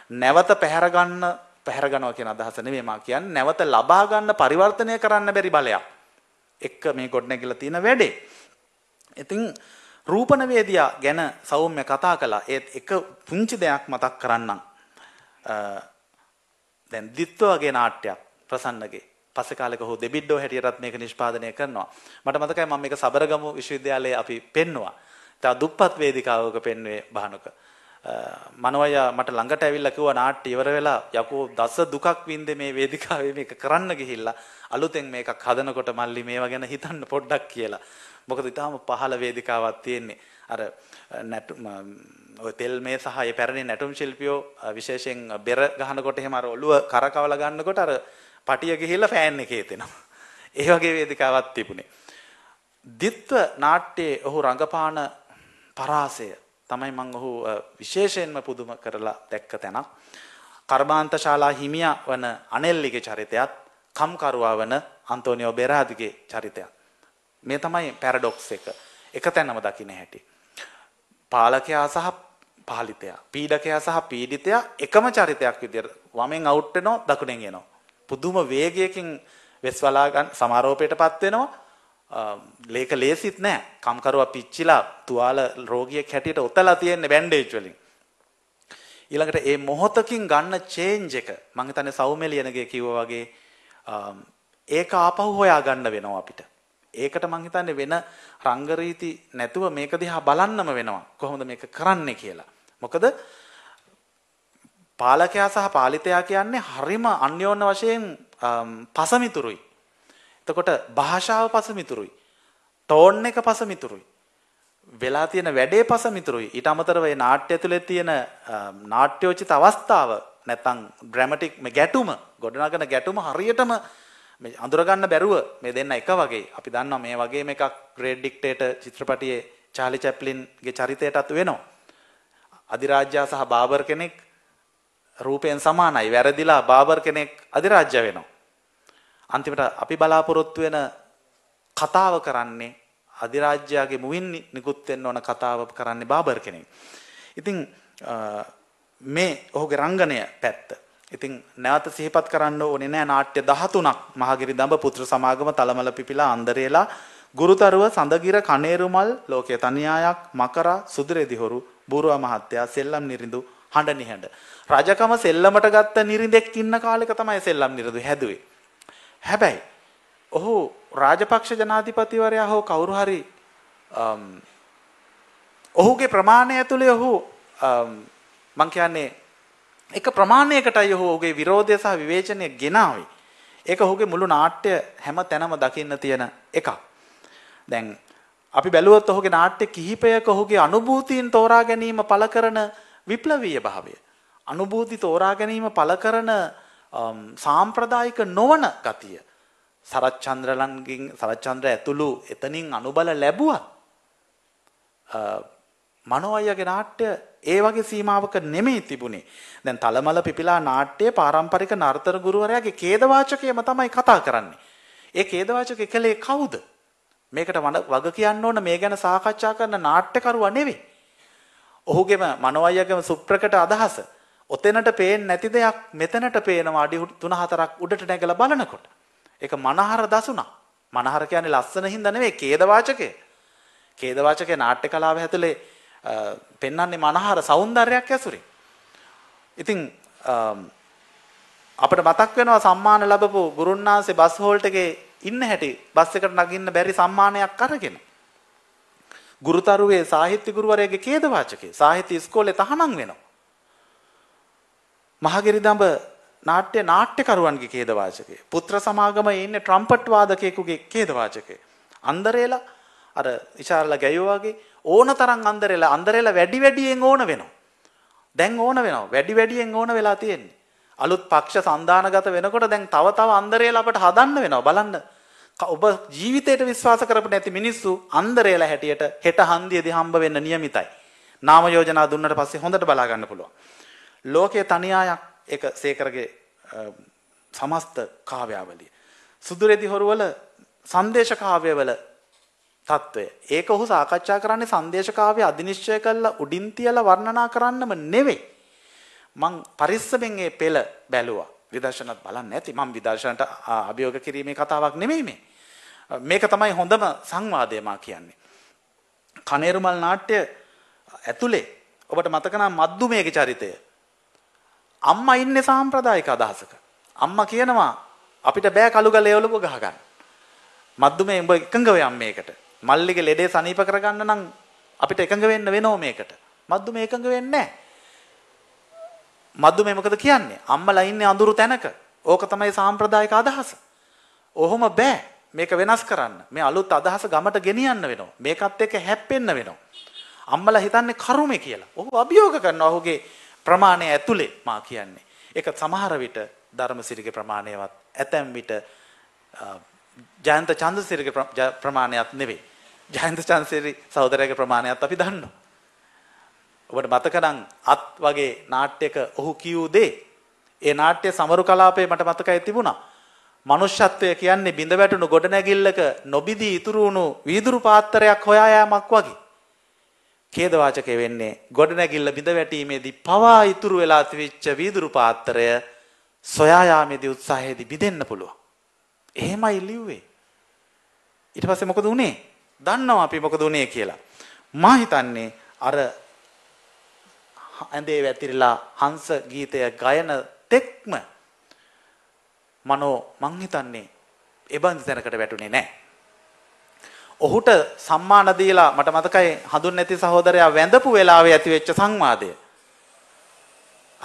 නැවත පැහැරගන්න පැහැරගනවා කියන අදහස නෙමෙයි මා කියන්නේ නැවත ලබා ගන්න පරිවර්තනය කරන්න බැරි බලයක් එක්ක මේ ගොඩනැගිලා තියෙන වැඩේ. ඉතින් රූපනවේදියා ගැන සෞම්‍ය කතා කළා. ඒත් එක පුංචි දෙයක් මතක් කරන්නම්. දැන් දිත්ව වගේ නාට්‍යයක් ප්‍රසන්නගේ පස්සේ කාලෙක ඔහු දෙබිඩ්ඩෝ හැටියටත් මේක නිෂ්පාදනය කරනවා. මට මතකයි මම මේක සබරගමු විශ්වවිද්‍යාලයේ අපි පෙන්නවා. තව දුප්පත් වේදිකාවක පෙන්වේ බහනක. මනෝය මට ළඟට ඇවිල්ලා කිව්වා නාට්‍ය ඉවර වෙලා යකෝ දස දුකක් වින්දේ මේ වේදිකාවේ මේක කරන්න ගිහිල්ලා අලුතෙන් මේකක් හදනකොට මල්ලි මේවා ගැන හිතන්න පොඩ්ඩක් කියලා. මොකද ඊටාම පහළ වේදිකාවක් තියෙන්නේ. අර නැටුම් ඔය තෙල් මේ සහ ඒ පැරණි නැටුම් ශිල්පියෝ විශේෂයෙන් බෙර ගහනකොට එහෙම අර ඔළුව කරකවලා ගන්නකොට අර පටිය ගිහිල්ලා ෆෑන් එකේ තෙනවා. ඒ වගේ වේදිකාවක් තිබුණේ. දිත්ව නාට්‍යයේ ඔහු රඟපාන පරාසය තමයි මම ඔහු විශේෂයෙන්ම පුදුම කරලා දැක්ක තැනක්. කර්මාන්ත ශාලා හිමියා වන අනෙල්ලිගේ චරිතයත් කම්කරුවා වන අන්තෝනියෝ බෙරාදිගේ චරිතයත්. මේ තමයි පැරඩොක්ස් එක. එක තැනම දකින්න හැටි. පාලකයා සහ පාලිතයා පීඩකයා සහ පීඩිතයා එකම චරිතයක් විදියට වමෙන් අවුට් වෙනවා දකුණෙන් එනවා පුදුම වේගයකින් වෙස් වලා ගන්න සමාරෝපයටපත් වෙනවා. ලේක ලේසිත් නෑ. කම්කරුවා පිච්චිලා තුවාල රෝගියෙක් හැටියට ඔතලා තියෙන්නේ බෑන්ඩේජ් වලින්. ඊළඟට මේ මොහොතකින් ගන්න චේන්ජ් එක මම හිතන්නේ සෞම්‍ය ලියනගේ කිව්වා වගේ ඒක ආපහු හොයා ගන්න වෙනවා අපිට. ඒකට මං හිතන්නේ වෙන රංගරීති නැතුව මේක දිහා බලන්නම වෙනවා. කොහොමද මේක කරන්නේ කියලා. මොකද පාලකයා සහ පාලිතයා කියන්නේ හරිම අන්‍යෝන්‍ය වශයෙන් පසමිතුරුයි. එතකොට භාෂාව පසමිතුරුයි. ටෝන් එක පසමිතුරුයි. වෙලා තියෙන වැඩේ පසමිතුරුයි. ඊට අමතරව ඒ නාට්‍ය ඇතුලේ තියෙන නාට්‍යෝචිත අවස්ථාව නැත්නම් ඩ්‍රැමැටික් මේ ගැටුම ගොඩනගන ගැටුම හරියටම මේ අඳුරගන්න බැරුව මේ දෙන්න එක වගේ. අපි දන්නවා මේ වගේ මේකක් ග්‍රේට් ඩික්ටේටර් චිත්‍රපටියේ චාලි චැප්ලින්ගේ චරිතයටත් වෙනවා. අධිරාජ්‍යා සහ බාබර් කෙනෙක් රූපයෙන් සමානයි. වැරදිලා බාබර් කෙනෙක් අධිරාජ්‍ය වෙනවා. අන්තිමට අපි බලාපොරොත්තු වෙන කතාව කරන්නේ අධිරාජ්‍යයාගේ මුවින් නිකුත් වෙන්න ඕන කතාව කරන්නේ බාබර් කෙනෙක්. ඉතින් මේ ඔහුගේ රංගනය පැත්ත. ඉතින් නැවත සිහිපත් කරන්න ඕනේ නෑ නාට්‍ය 13ක් මහගිරි දඹ පුත්‍ර සමාගම තලමල පිපිලා අන්දරේලා ගුරුතරුව සඳගිර කණේරුමල් ලෝකයේ තනියායක් මකරා සුදුරෙදිහොරු බූරුවා මහත්තයා සෙල්ලම් නිරිඳු හඬ නිහඬ රජකම සෙල්ලමට ගත්ත නිරිඳෙක් ඉන්න කාලෙක තමයි සෙල්ලම් නිරදු හැදුවේ. හැබැයි ඔහු රාජපක්ෂ ජනාධිපතිවරයා හෝ කවුරු හරි ඔහුගේ ප්‍රමාණය ඇතුළේ ඔහු මං කියන්නේ එක ප්‍රමාණයකටයි ඔහු ඔහුගේ විරෝධය සහ විවේචනය ගෙනාවේ. ඒක ඔහුගේ මුළු නාට්‍ය හැම තැනම දකින්න තියෙන එකක්. දැන් අපි බැලුවොත් ඔහුගේ නාට්‍ය කිහිපයක ඔහුගේ අනුභූතීන් තෝරා ගැනීම පළ කරන විප්ලවීය භාවය. අනුභූති තෝරා ගැනීම පළ කරන සාම්ප්‍රදායික නොවන ගතිය සරච්චන්ද්‍රලන්ගෙන් සරච්චන්ද්‍ර ඇතුළු එතනින් අනුබල ලැබුවත් මනෝ අයගේ නාට්‍ය ඒ වගේ සීමාවක නෙමෙයි තිබුණේ. දැන් තලමල පිපිලා නාට්‍යයේ පාරම්පරික නර්තන ගුරුවරයාගේ ඛේදවාචකයම තමයි කතා කරන්නේ. ඒ ඛේදවාචකය කළේ කවුද? මේකට වග කියන්න ඕන මේ ගැන සාකච්ඡා කරන නාට්‍යකරුවා නෙවෙයි. ඔහුගේම මනෝ අයගේම සුප්‍රකට අදහස ඔතෙනට පේන්නේ නැති දෙයක් මෙතනට පේනවා අඩි 3-4ක් උඩට නැගලා බලනකොට. ඒක මනහර දසුණක්. මනහර කියන්නේ ලස්සන හින්දා නෙමෙයි ඛේදවාචකය. ඛේදවාචකේ නාට්‍ය කලාව ඇතුලේ පෙන්වන්නේ මනහර సౌందර්යයක් ඇසුරින්. ඉතින් අපිට මතක් වෙනවා සම්මාන ලැබපු ගුරුන්නාන්සේ බස් හෝල්ට් එකේ ඉන්න හැටි බස් එකට නගින්න බැරි සම්මානයක් අරගෙන. ගුරුතරුවේ සාහිත්‍ය ගුරුවරයාගේ ඛේදවාචකේ සාහිත්‍ය ඉස්කෝලේ තහනම් වෙනවා. මහගිරිදඹ නාට්‍ය නාට්‍යකරුවන්ගේ ඛේදවාචකය. පුත්‍ර සමාගම ඉන්නේ ට්‍රම්පට් වාදකයෙකුගේ ඛේදවාචකය. අන්දරේලා අර ඉෂාරලා ගැයෝ වගේ ඕන තරම් අන්දරේලා අන්දරේලා වැඩි වැඩියෙන් ඕන වෙනවා. දැන් ඕන වෙනවා. වැඩි වැඩියෙන් ඕන වෙලා තියෙන්නේ. අලුත් පක්ෂ සන්දානගත වෙනකොට දැන් තව තව අන්දරේලා අපට හදන්න වෙනවා. බලන්න. ඔබ ජීවිතයට විශ්වාස කරපු නැති මිනිස්සු අන්දරේලා හැටියට හෙට හන්දියේදී හම්බ වෙන්න નિયમિતයි. නාම යෝජනා දුන්නට පස්සේ හොඳට බලා ගන්න පුළුවන්. ලෝකයේ තනියායක් ඒක සේකරගේ සමස්ත කාව්‍යාවලිය. සුදුරෙදි හොරුවල සංදේශ කාව්‍යවල తত্ত্বය. ඒක ඔහු සාකච්ඡා කරන්නේ සංදේශ කාව්‍ය අධිනිශ්චය කළා උඩින් තියලා වර්ණනා කරන්නම නෙවෙයි. මං පරිස්සමෙන් ඒ පෙළ බැලුවා. විදර්ශනත් බලන්න ඇති. මං විදර්ශනට අභියෝග කිරීමේ කතාවක් නෙමෙයි මේ. මේක තමයි හොඳම සංවාදය මා කියන්නේ. කනේරුමල් නාට්‍ය ඇතුලේ ඔබට මතක නම් මද්දුමේගේ චරිතය අම්මා ඉන්නේ සාම්ප්‍රදායික අදහසක. අම්මා කියනවා අපිට බෑ කලුගල එවලුව ගහගන්න. මද්දුමේ උඹ එකඟ වෙයන් මේකට. මල්ලිගේ ලෙඩේ සනීප කරගන්න නම් අපිට එකඟ වෙන්න වෙනෝ මේකට. මද්දුමේ එකඟ වෙන්නේ නැහැ. මද්දුමේ මොකද කියන්නේ? අම්මලා ඉන්නේ අඳුරු තැනක. ඕක තමයි සාම්ප්‍රදායික අදහස. ඔහොම බෑ. මේක වෙනස් කරන්න. මේ අලුත් අදහස ගමට ගෙනියන්න වෙනවා. මේකත් එක්ක හැප්පෙන්න වෙනවා. අම්මලා හිතන්නේ කරුමේ කියලා. ඔහු අභියෝග කරනවා. ඔහුගේ ප්‍රමාණය ඇතුලේ මා කියන්නේ. ඒක සමහර විට ධර්මසිරිගේ ප්‍රමාණයවත් ඇතැම් විට ජයන්ත චන්දසිරිගේ ප්‍රමාණයක් නෙවෙයි. ජයන්ත චන්දසිරි සහෝදරයාගේ ප්‍රමාණයත් අපි දන්නවා. ඔබට මතකනම් අත් වගේ නාට්‍යක ඔහු කියූ දේ ඒ නාට්‍ය සමරු කලාපයේ මට මතකයි තිබුණා. මනුෂ්‍යත්වය කියන්නේ බිඳ වැටුණු ගොඩනැගිල්ලක නොබිදී ඉතුරු වුණු වීදුරු පාත්‍රයක් හොයා යාමක් වගේ. ඛේදවාචකය වෙන්නේ ගොඩනැගිල්ල බිඳ වැටීමේදී පවා ඉතුරු වෙලා තිබිච්ච වීදුරු පාත්‍රය සොයා යාමේදී උත්සාහයේදී බිඳෙන්න පුළුවන්. එහෙමයි ලිව්වේ. ඊට පස්සේ මොකද වුනේ? දන්නවා අපි මොකද වුනේ කියලා. මා හිතන්නේ අර ඇඳේ වැතිරිලා හංස ගීතය ගයන තෙක්ම මනෝ මං හිතන්නේ එබන්දි තැනකට වැටුනේ නැහැ. ඔහුට සම්මාන දීලා මට මතකයි හඳුන් නැති සහෝදරයා වැඳපු වෙලාවේ ඇතිවෙච්ච සංවාදය.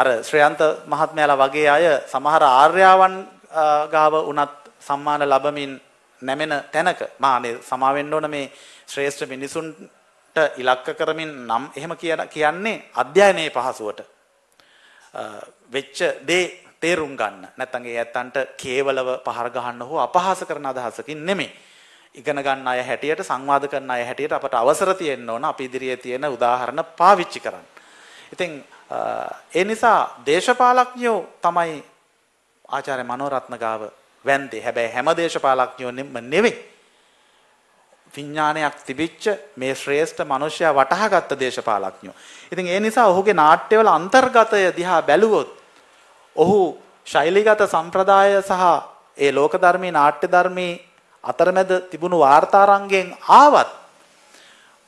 අර ශ්‍රේයන්ත මහත්මයාලා වගේ අය සමහර ආර්යාවන් ගාව උනත් සම්මාන ලබමින් නැමෙන තැනක මානේ සමාවෙන්න ඕන මේ ශ්‍රේෂ්ඨ මිනිසුන්ට ඉලක්ක කරමින් නම් එහෙම කියන්නේ අධ්‍යයනයේ පහසුවට වෙච්ච දේ තේරුම් ගන්න. නැත්නම් ඒ ඇත්තන්ට කේවලව පහර ගහන්න හෝ අපහාස කරන අදහසකින් නෙමෙයි. ඉගෙන ගන්න අය හැටියට සංවාද කරන අය හැටියට අපට අවසර තියෙන්න ඕන අපි ඉදිරියේ තියෙන උදාහරණ පාවිච්චි කරන්න. ඉතින් ඒ නිසා දේශපාලඥයෝ තමයි ආචාර්ය මනෝරත්න ගාව වැන්දේ. හැබැයි හැම දේශපාලඥයෝම නෙවෙයි. විඥානයක් තිබිච්ච මේ ශ්‍රේෂ්ඨ මිනිසයා වටහාගත්ත දේශපාලඥයෝ. ඉතින් ඒ නිසා ඔහුගේ නාට්‍යවල අන්තර්ගතය දිහා බැලුවොත් ඔහු ශෛලිගත සම්ප්‍රදාය සහ ඒ ලෝක ධර්මී නාට්‍ය ධර්මී අතරමැද තිබුණු වාර්තාරංගයෙන් ආවත්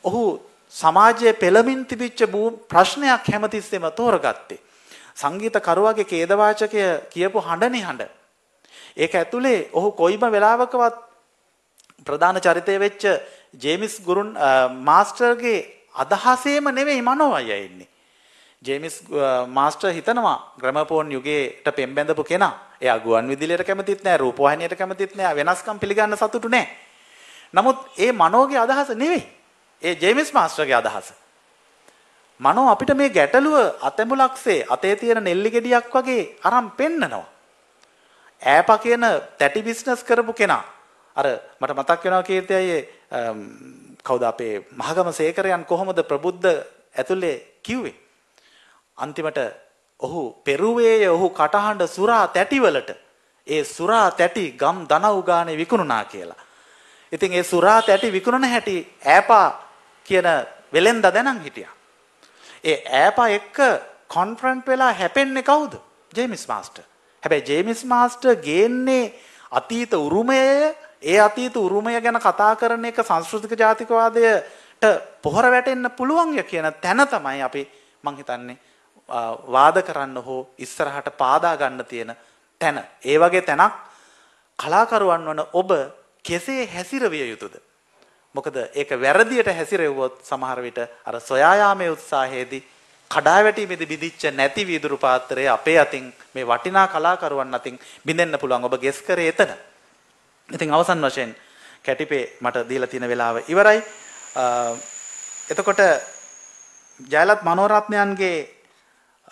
ඔහු සමාජයේ පෙළමින් තිබිච්ච ප්‍රශ්නයක් හැමතිස්සෙම තෝරගත්තේ. සංගීත කරුවාගේ කේදවාචකය කියපු හඬනේ හඬ. ඒක ඇතුලේ ඔහු කොයිම වෙලාවකවත් ප්‍රධාන චරිතය වෙච්ච ජේමිස් ගුරුන් මාස්ටර්ගේ අදහසේම නෙවෙයි මනෝවය ඉන්නේ. ජේමිස් මාස්ටර් හිතනවා ග්‍රැමෆෝන් යුගයට පෙම්බැඳපු කෙනා. එයා ගුවන් විදුලියට කැමතිත් නෑ, රූපවාහිනියට කැමතිත් නෑ, වෙනස්කම් පිළිගන්න සතුටු නෑ. නමුත් ඒ මනෝගේ අදහස නෙවෙයි. ඒ ජේමිස් මාස්ටර්ගේ අදහස. මනෝ අපිට මේ ගැටලුව අතැඹුලක්සේ අතේ තියෙන නෙල්ලි ගෙඩියක් වගේ අරන් පෙන්නනවා. ඈපා කියන තැටි බිස්නස් කරපු කෙනා අර මට මතක් වෙනවා කීර්ති අයියේ කවුද අපේ මහගම සේකරයන් කොහොමද ප්‍රබුද්ධ ඇතුලේ කිව්වේ අන්තිමට ඔහු පෙරුවේය ඔහු කටහඬ සුරා තැටිවලට ඒ සුරා තැටි ගම් දනව් ගානේ විකුණුනා කියලා. ඉතින් ඒ සුරා තැටි විකුණන හැටි ඈපා කියන වෙලෙන්ද දැනන් හිටියා. ඒ ඈපා එක්ක කොන්ෆරන්ට් වෙලා හැපෙන්නේ කවුද? James master. හැබැයි ජේමිස් මාස්ටර් ගේන්නේ අතීත උරුමය ඒ අතීත උරුමය ගැන කතා කරන එක සංස්කෘතික ජාතිකවාදයට පොහොර වැටෙන්න පුළුවන් ය කියන තැන තමයි අපි මං හිතන්නේ වාද කරන්න හෝ ඉස්සරහට පාදා ගන්න තියෙන තැන. ඒ වගේ තැනක් කලාකරුවන් වන ඔබ කෙසේ හැසිරවිය යුතුද? මොකද ඒක වැරදියට හැසිරෙව්වොත් සමහර විට අර සොයා යාමේ උත්සාහයේදී කඩාවැටීමේදී බිඳිච්ච නැති වීදුරු පාත්‍රය අපේ අතින් මේ වටිනා කලාකරුවන් අතින් බිඳෙන්න පුළුවන් ඔබ ගෙස් කරේ එතන. ඉතින් අවසන් වශයෙන් කැටිපේ මට දීලා තියෙන වෙලාව ඉවරයි. එතකොට ජයලත් මනෝරත්නයන්ගේ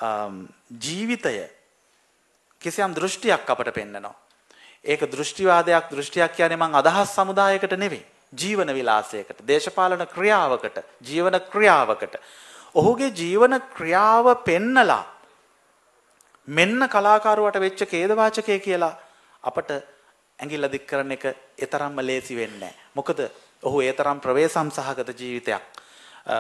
ජීවිතය කිසියම් දෘෂ්ටියක් අපට පෙන්නනවා. ඒක දෘෂ්ටිවාදයක් දෘෂ්ටියක් කියන්නේ මං අදහස් සමුදායකට නෙවෙයි. ජීවන විලාසයකට, දේශපාලන ක්‍රියාවකට, ජීවන ක්‍රියාවකට. ඔහුගේ ජීවන ක්‍රියාව පෙන්නලා මෙන්න කලාකරුවට වෙච්ච ඛේදවාචකය කියලා අපට ඇඟිල්ල දික් කරන එක ඒතරම්ම ලේසි වෙන්නේ මොකද ඔහු ඒතරම් ප්‍රවේසම් සහගත ජීවිතයක්.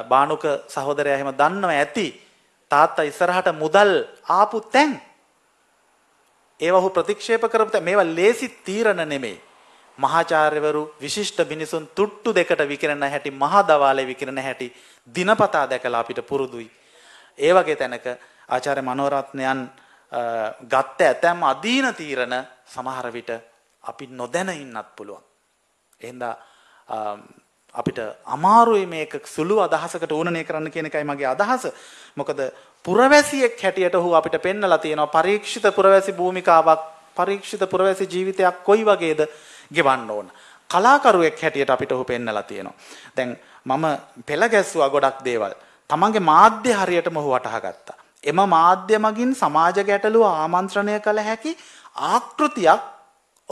බානුක සහෝදරයා එහෙම දන්නව ඇති. තාත්තා ඉස්සරහට මුදල් ආපු තැන් ඒව ඔහු ප්‍රතික්ෂේප කරපු තැන් මේවා ලේසි තීරණ නෙමෙයි. මහාචාර්යවරු විශිෂ්ට මිනිසුන් තුට්ටු දෙකට විකිරණ හැටි මහා දවාලේ විකිරණ හැටි දිනපතා දැකලා අපිට පුරුදුයි. ඒ වගේ තැනක ආචාර්ය මනෝරත්නයන් ගත්ත ඇතැම් අදීන තීරණ සමහර විට අපි නොදැන ඉන්නත් පුළුවන්. එහෙනම් අපිට අමාරුයි මේක සුළු අදහසකට ඕනනය කරන්න කියන එකයි මගේ අදහස. මොකද පුරවැසියෙක් හැටියට ඔහු අපිට පෙන්නලා තියෙනවා පරීක්ෂිත පුරවැසි භූමිකාවක් පරීක්ෂිත පුරවැසි ජීවිතයක් කොයි වගේද ගෙවන්න ඕන. කලාකරුවෙක් හැටියට අපිට ඔහු පෙන්නලා තියෙනවා. දැන් මම පෙළ ගැස්සුවා ගොඩක් දේවල්. තමන්ගේ මාධ්‍ය හරියටම ඔහු වටහා ගත්තා. එම මාධ්‍ය මගින් සමාජ ගැටලුව ආමන්ත්‍රණය කළ හැකි ආකෘතියක්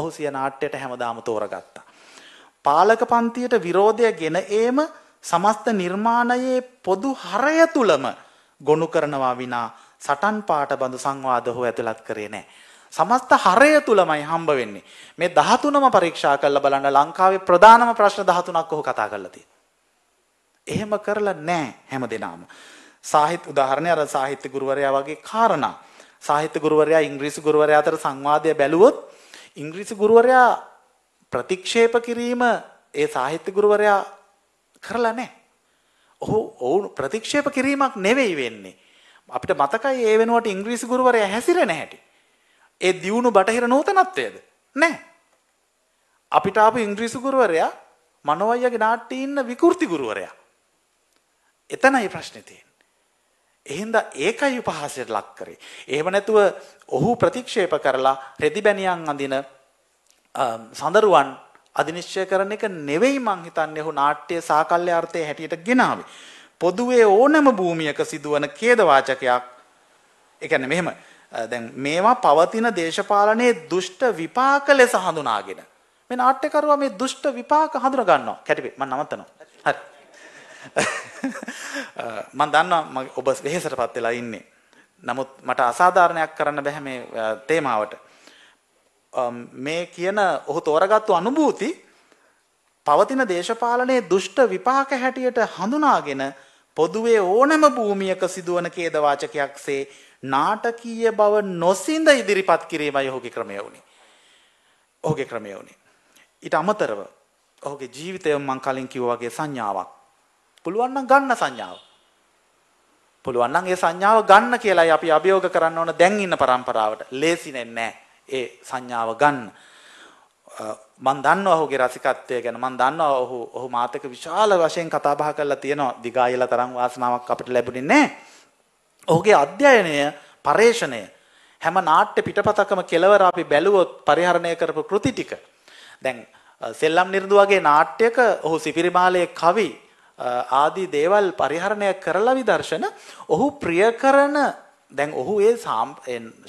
ඔහු සිය නාට්‍යයට හැමදාම තෝරගත්තා. පාලක පන්තියට විරෝධය ගෙන ඒම සමස්ත නිර්මාණයේ පොදු හරය තුලම ගොනු කරනවා විනා සටන් පාට බඳු සංවාද හෝ ඇතුළත් කරේ නෑ. සමස්ත හරය තුලමයි හම්බ වෙන්නේ. මේ 13ම පරීක්ෂා කරලා බලන්න ලංකාවේ ප්‍රධානම ප්‍රශ්න 13ක් ඔහු කතා කරලා තියෙනවා. එහෙම කරලා නෑ හැම දෙනාම. සාහිත්‍ය උදාහරණය අර සාහිත්‍ය ගුරුවරයා වගේ කාරණා. සාහිත්‍ය ගුරුවරයා ඉංග්‍රීසි ගුරුවරයා අතර සංවාදය බැලුවොත් ඉංග්‍රීසි ගුරුවරයා ප්‍රතික්ෂේප කිරීම ඒ සාහිත්‍ය ගුරුවරයා කරලා නැහැ. ඔහු ඔවුන් ප්‍රතික්ෂේප කිරීමක් නෙවෙයි වෙන්නේ. අපිට මතකයි ඒ වෙනුවට ඉංග්‍රීසි ගුරුවරයා හැසිරෙන හැටි. ඒ දියුණු බටහිර නූතනත්වයේද? නැහැ. අපිට ආපු ඉංග්‍රීසි ගුරුවරයා මනෝවයියගේ නාට්‍යයේ ඉන්න විකෘති ගුරුවරයා. එතනයි ප්‍රශ්නේ තියෙන්නේ. එහෙනම් ඒකයි උපහාසයට ලක් කරේ. එහෙම නැතුව ඔහු ප්‍රතික්ෂේප කරලා රෙදිබැනියන් අඳින සඳරුවන් අධිනිශ්චය කරන එක නෙවෙයි මං හිතන්නේ ඔහු නාට්‍ය සාකල්‍ය අර්ථයේ හැටියට ගෙනාවේ. පොදුවේ ඕනම භූමියක සිදුවන ඛේදවාචකයක් ඒ කියන්නේ මෙහෙම දැන් මේවා පවතින දේශපාලනයේ දුෂ්ට විපාක ලෙස හඳුනාගෙන මේ නාට්‍යකරුවා මේ දුෂ්ට විපාක හඳුනා ගන්නවා කැටිපේ මම නවත්තනවා හරි මම දන්නවා ඔබ වෙහෙසටපත් වෙලා ඉන්නේ නමුත් මට අසාධාරණයක් කරන්න බැහැ මේ තේමාවට මේ කියන ඔහු තෝරගත්තු අනුභූති පවතින දේශපාලනයේ දුෂ්ට විපාක හැටියට හඳුනාගෙන පොදුවේ ඕනම භූමියක සිදුවන කේදවාචකයක්සේ නාටකීය බව නොසින්ද ඉදිරිපත් කිරීමයි ඔහුගේ ක්‍රමය වුණේ. ඔහුගේ ක්‍රමය වුණේ. ඊට අමතරව ඔහුගේ ජීවිතය මං කලින් කිව්වා වගේ සංඥාවක්. පුළුවන් නම් ගන්න සංඥාව. පුළුවන් නම් ඒ සංඥාව ගන්න කියලායි අපි අභියෝග කරන්න ඕන දැන් ඉන්න પરම්පරාවට. ලේසි නෑ. ඒ සංඥාව ගන්න. මන් දන්නවා ඔහුගේ රසිකත්වය ගැන මන් දන්නවා ඔහු ඔහු මාතක විශාල වශයෙන් කතා බහ කරලා තියෙනවා. දිගායලා තරම් වාසනාවක් අපිට ලැබුණේ නැහැ. ඔහුගේ අධ්‍යයනය, පරේෂණය හැම නාට්‍ය පිටපතකම කෙලවර අපි බැලුවොත් පරිහරණය කරපු කෘති ටික. දැන් සෙල්ලම් නිර්දු වගේ නාට්‍යක ඔහු සිපිරිමාලයේ කවි ආදී දේවල් පරිහරණය කරලා විදර්ශන ඔහු ප්‍රිය කරන දැන් ඔහු ඒ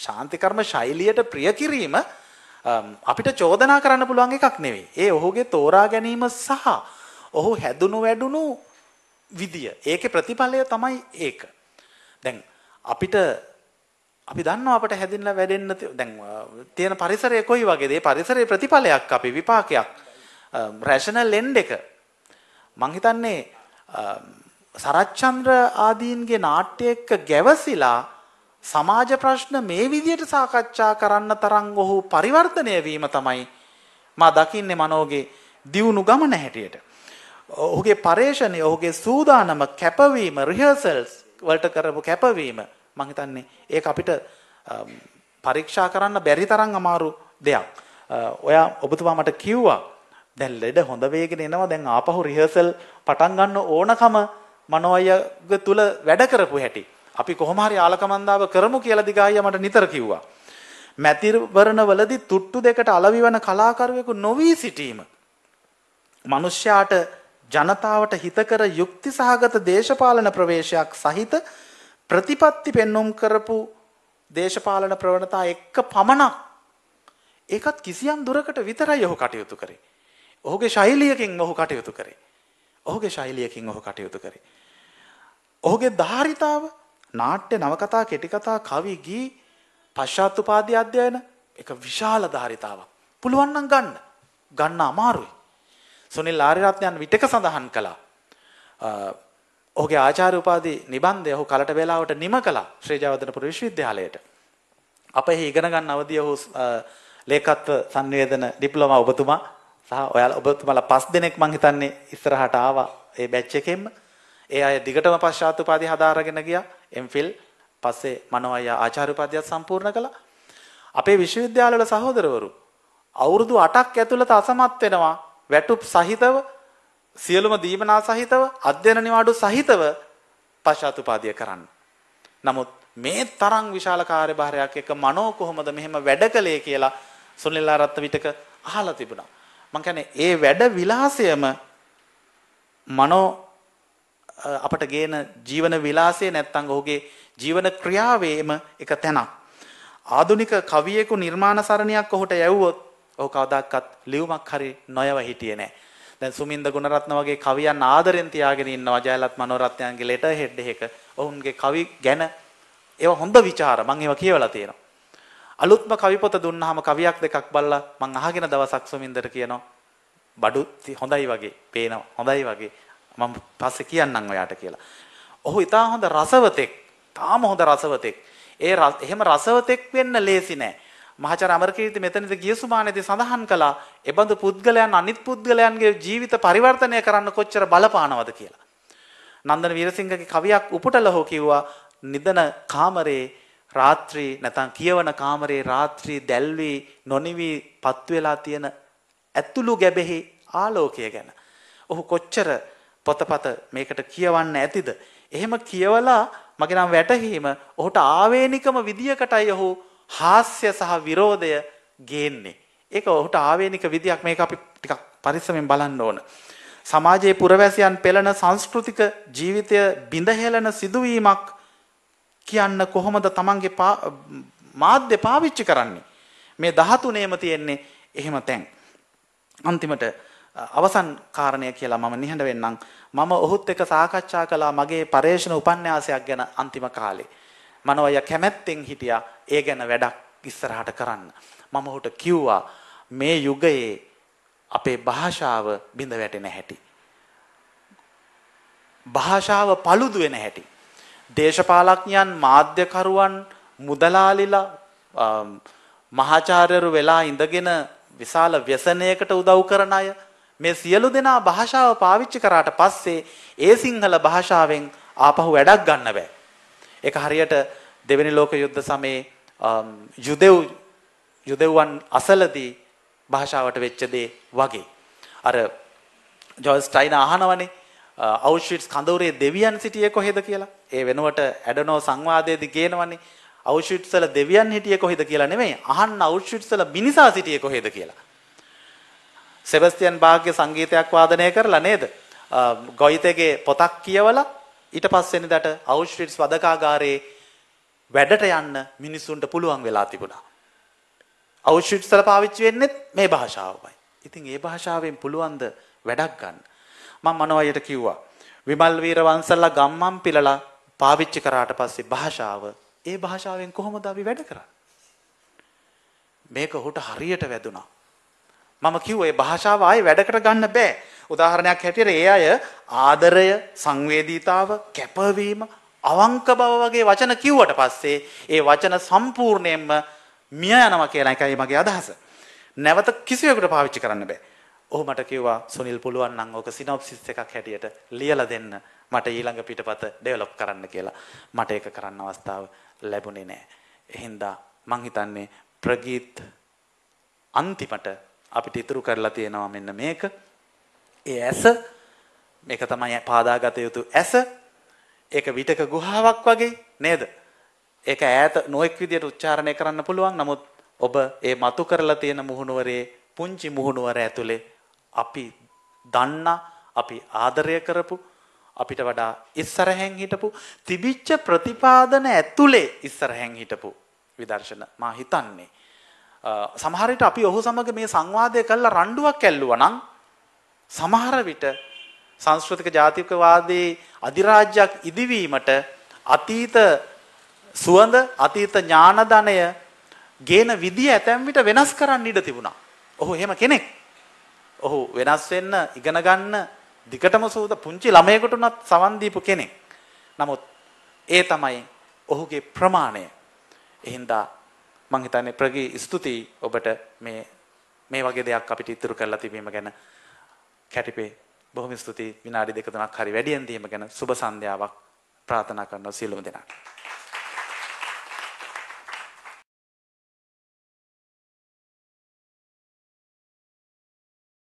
ශාන්තිකර්ම ශෛලියට ප්‍රිය කිරීම අපිට චෝදනා කරන්න පුළුවන් එකක් නෙවෙයි. ඒ ඔහුගේ තෝරා ගැනීම සහ ඔහු හැදුණු වැඩුණු විදිය. ඒකේ ප්‍රතිඵලය තමයි ඒක. දැන් අපිට අපි දන්නවා අපට හැදින්ලා වැඩෙන්න දැන් තියෙන පරිසරය කොයි වගේද? ඒ පරිසරයේ ප්‍රතිඵලයක් අපි විපාකයක්. රැෂනල් එන්ඩ් එක. මං හිතන්නේ සරච්චන්ද්‍ර ආදීන්ගේ නාට්‍ය එක්ක ගැවසිලා සමාජ ප්‍රශ්න මේ විදියට සාකච්ඡා කරන්න තරම් ඔහු පරිවර්තනය වීම තමයි මා දකින්නේ මනෝගේ දියුණු ගමන හැටියට. ඔහුගේ පරේෂණය ඔහුගේ සූදානම කැපවීම රිහර්සල්ස් වලට කරපු කැපවීම මං හිතන්නේ ඒක අපිට පරීක්ෂා කරන්න බැරි තරම් අමාරු දෙයක්. ඔයා ඔබතුමා මට කිව්වා දැන් ලෙඩ හොඳ වේගෙන එනවා දැන් ආපහු රිහර්සල් පටන් ගන්න ඕනකම මනෝ අයගේ තුල වැඩ කරපු හැටි. අපි කොහොම හරි ආලකමන්දාව කරමු කියලා දිගාහියා මට නිතර කිව්වා. මැතිවරණවලදී තුට්ටු දෙකට අලවිවන කලාකරුවෙකු නොවි සිටීම. මිනිස්යාට ජනතාවට හිතකර යුක්ති සහගත දේශපාලන ප්‍රවේශයක් සහිත ප්‍රතිපත්ති පෙන්නුම් කරපු දේශපාලන ප්‍රවණතා එක්ක පමණක් ඒකත් කිසියම් දුරකට විතරයි ඔහු කටයුතු කරේ. ඔහුගේ ශෛලියකින් ඔහු කටයුතු කරේ. ඔහුගේ ශෛලියකින් ඔහු කටයුතු කරේ. ඔහුගේ ධාරිතාව නාට්‍ය නවකතා කෙටිකතා කවි ගී පශ්චාත්තුපාදී අධ්‍යයන එක විශාල ධාරිතාවක්. පුළුවන් නම් ගන්න. ගන්න අමාරුයි. සුනිල් ආරියරත්නයන් විටක සඳහන් කළා. ඔහුගේ ආචාර්ය උපාධි නිබන්ධය ඔහු කලට වේලාවට නිම කළා ශ්‍රී ජයවර්ධනපුර විශ්වවිද්‍යාලයට. අප එහි ඉගෙන ගන්න අවධිය ඔහු ලේකත්ව සංවේදන ඩිප්ලෝමා ඔබතුමා සහ ඔයාලා ඔබතුමාලා පස් දෙනෙක් මං හිතන්නේ ඉස්සරහට ආවා ඒ බැච් එකෙන්ම. ඒ අය දිගටම පශ්චාත් උපාධි හදාරගෙන ගියා. එම්ෆිල් පස්සේ මනෝය ආචාර්යපදයක් සම්පූර්ණ කළා. අපේ විශ්වවිද්‍යාලවල සහෝදරවරු අවුරුදු 8ක් ඇතුළත අසමත් වෙනවා වැටුප් සහිතව සියලුම දීමනා සහිතව අධ්‍යයන නිවාඩු සහිතව පශ්චාතුපාදිය කරන්න. නමුත් මේ තරම් විශාල කාර්යභාරයක් එක මනෝ කොහොමද මෙහෙම වැඩ කළේ කියලා සුනිල් රත්නවිටක අහලා තිබුණා. මං කියන්නේ ඒ වැඩ විලාසයම මනෝ අපට ගේන ජීවන විලාසය නැත්තං ඔහුගේ ජීවන ක්‍රියාවේම එක තැනක්. ආදුනික කවියෙකු නිර්මාණසරණයක් ඔහුට යැව්වොත් ඔහු කවදාක්වත් ලියුමක් හරි නොයව හිටියේ නෑ. දැන් සුමින්ද ගුණරත්න වගේ කවියන් ආදරෙන් තියාගෙන ඉන්නවා ජයලත් මනෝරත්නයන්ගේ ලෙටර් හෙඩ් එකක. ඔවුන්ගේ කවි ගැන ඒවා හොඳ ਵਿਚාර මම ඒවා කියවලා තියෙනවා. අලුත්ම කවි පොත දුන්නාම කවියක් දෙකක් බලලා මං අහගෙන දවසක් සුමින්දට කියනවා බඩු හොඳයි වගේ පේනවා හොඳයි වගේ මම පස්සේ කියන්නම් ඔයාට කියලා. ඔහු ඉතා හොඳ රසවතෙක්. තාම හොඳ රසවතෙක්. ඒ එහෙම රසවතෙක් වෙන්න ලේසි නෑ. මහාචාර්ය අමරකීර්ති මෙතනදී ගිය සුමානේදී සඳහන් කළා එබඳු පුද්ගලයන් අනිත් පුද්ගලයන්ගේ ජීවිත පරිවර්තනය කරන්න කොච්චර බලපානවද කියලා. නන්දන වීරසිංහගේ කවියක් උපුටල හෝ කිව්වා නිදන කාමරේ රාත්‍රී නැතන් කියවන කාමරේ රාත්‍රී දැල්වී නොනිවී පත්වෙලා තියෙන ඇතුළු ගැබෙහි ආලෝකය ගැන. ඔහු කොච්චර පොතපත මේකට කියවන්න ඇතිද. එහෙම කියවලා මගේ නම් වැටහීම ඔහුට ආවේනිකම විදියකටයි ඔහු හාස්‍ය සහ විරෝධය ගේන්නේ. ඒක ඔහුට ආවේනික විදියක් මේක අපි ටිකක් පරිස්සමෙන් බලන්න ඕන. සමාජයේ පුරවැසියන් පෙළෙන සංස්කෘතික ජීවිතය බිඳහෙළන සිදුවීමක් කියන්න කොහොමද තමන්ගේ මාධ්‍ය පාවිච්චි කරන්නේ. මේ දහතුනේම තියෙන්නේ එහෙම තැන්. අන්තිමට අවසන් කාරණය කියලා මම නිහඬ වෙන්නම්. මම ඔහුත් එක්ක සාකච්ඡා කළා මගේ පරේෂණ උපන්යාසයක් ගැන අන්තිම කාලේ. මනෝය කැමැත්තෙන් හිටියා ඒ ගැන වැඩක් ඉස්සරහට කරන්න. මම ඔහුට කිව්වා මේ යුගයේ අපේ භාෂාව බිඳ වැටෙන හැටි. භාෂාව paludu වෙන හැටි. දේශපාලඥයන් මාධ්‍යකරුවන් මුදලාලිලා මහාචාර්යවරු වෙලා ඉඳගෙන විශාල ව්‍යසනයකට උදව් කරන අය මේ සියලු දෙනා භාෂාව පාවිච්චි කරාට පස්සේ ඒ සිංහල භාෂාවෙන් ආපහු වැඩක් ගන්න බෑ. ඒක හරියට දෙවෙනි ලෝක යුද්ධ සමයේ යුදෙව් යුදෙව්වන් අසලදී භාෂාවට වෙච්ච දේ වගේ. අර ජෝර්ජ් ස්ටයින් අහනවනේ අවුෂ්විට්ස් කඳවුරේ දෙවියන් සිටියේ කොහෙද කියලා. ඒ වෙනුවට ඇඩනෝ සංවාදයේදී කියනවනේ අවුෂ්විට්ස් වල දෙවියන් හිටියේ කොහෙද කියලා නෙමෙයි අහන්න අවුෂ්විට්ස් වල මිනිසා සිටියේ කොහෙද කියලා. සෙබස්තියන් භාග්‍ය සංගීතයක් වාදනය කරලා නේද? ගොයිතේගේ පොතක් කියවලා ඊට පස්සේනේ දට අවුෂ්විට්ස් වදකාගාරේ වැඩට යන්න මිනිසුන්ට පුළුවන් වෙලා තිබුණා. අවුෂ්විට්ස් වල පාවිච්චි වෙන්නේත් මේ භාෂාවමයි. ඉතින් ඒ භාෂාවෙන් පුළුවන් ද වැඩක් ගන්න. මම මනෝයයට කිව්වා විමල් වීර වංශල්ලා ගම්මන් පිළලා පාවිච්චි කරාට පස්සේ භාෂාව ඒ භාෂාවෙන් කොහොමද අපි වැඩ කරන්නේ මේක හොට හරියට වැදුනා මම කිව්වේ භාෂාව ආයේ වැඩකට ගන්න බෑ. උදාහරණයක් හැටියට ඒ අය ආදරය, සංවේදීතාව, කැපවීම, අවංක බව වගේ වචන කිව්වට පස්සේ ඒ වචන සම්පූර්ණයෙන්ම මිය යනවා කියලා එකයි මගේ අදහස. නැවත කිසිවෙකුට පාවිච්චි කරන්න බෑ. ඔහු මට කිව්වා සුනිල් පුළුවන් නම් ඕක සිනොප්සිස් එකක් හැටියට ලියලා දෙන්න මට ඊළඟ පිටපත ඩෙවලොප් කරන්න කියලා. මට ඒක කරන්න අවස්ථාව ලැබුණේ නෑ. එහෙනම් මං හිතන්නේ ප්‍රගීත් අන්තිමට අපිට ඉතුරු කරලා තියෙනවා මෙන්න මේක. ඒ ඇස මේක තමයි පාදාගත යුතු ඇස. ඒක විටක ගුහාවක් වගේ නේද? ඒක ඈත නොඑක් විදියට උච්චාරණය කරන්න පුළුවන්. නමුත් ඔබ ඒ මතු කරලා තියෙන මුහුණුවරේ පුංචි මුහුණුවර ඇතුලේ අපි දන්න අපි ආදරය කරපු අපිට වඩා ඉස්සරහෙන් හිටපු තිබිච්ච ප්‍රතිපාදන ඇතුලේ ඉස්සරහෙන් හිටපු විදර්ශන මා හිතන්නේ සමහර විට අපි ඔහු සමග මේ සංවාදය කළා රණ්ඩුවක් ඇල්ලුවා නම් සමහර විට සංස්කෘතික ජාතිකවාදී අධිරාජ්‍යයක් ඉදිවීමට අතීත සුවඳ අතීත ඥාන ධනය ගේන විදිය ඇතැම් විට වෙනස් කරන්න ඉඩ තිබුණා. ඔහු එහෙම කෙනෙක්. ඔහු වෙනස් වෙන්න ඉගෙන ගන්න දිගටම සූද පුංචි ළමයෙකුට උනත් සවන් දීපු කෙනෙක්. නමුත් ඒ තමයි ඔහුගේ ප්‍රමාණය. එහෙනම් මං හිතන්නේ ප්‍රගී ස්තුතියි ඔබට මේ මේ වගේ දෙයක් අපිට ඉතුරු කරලා තිබීම ගැන කැටිපේ බොහොම ස්තුතියි විනාඩි දෙක තුනක් හරි වැඩියෙන් දීම ගැන සුබ සන්ධ්‍යාවක් ප්‍රාර්ථනා කරනවා සියලුම දෙනාට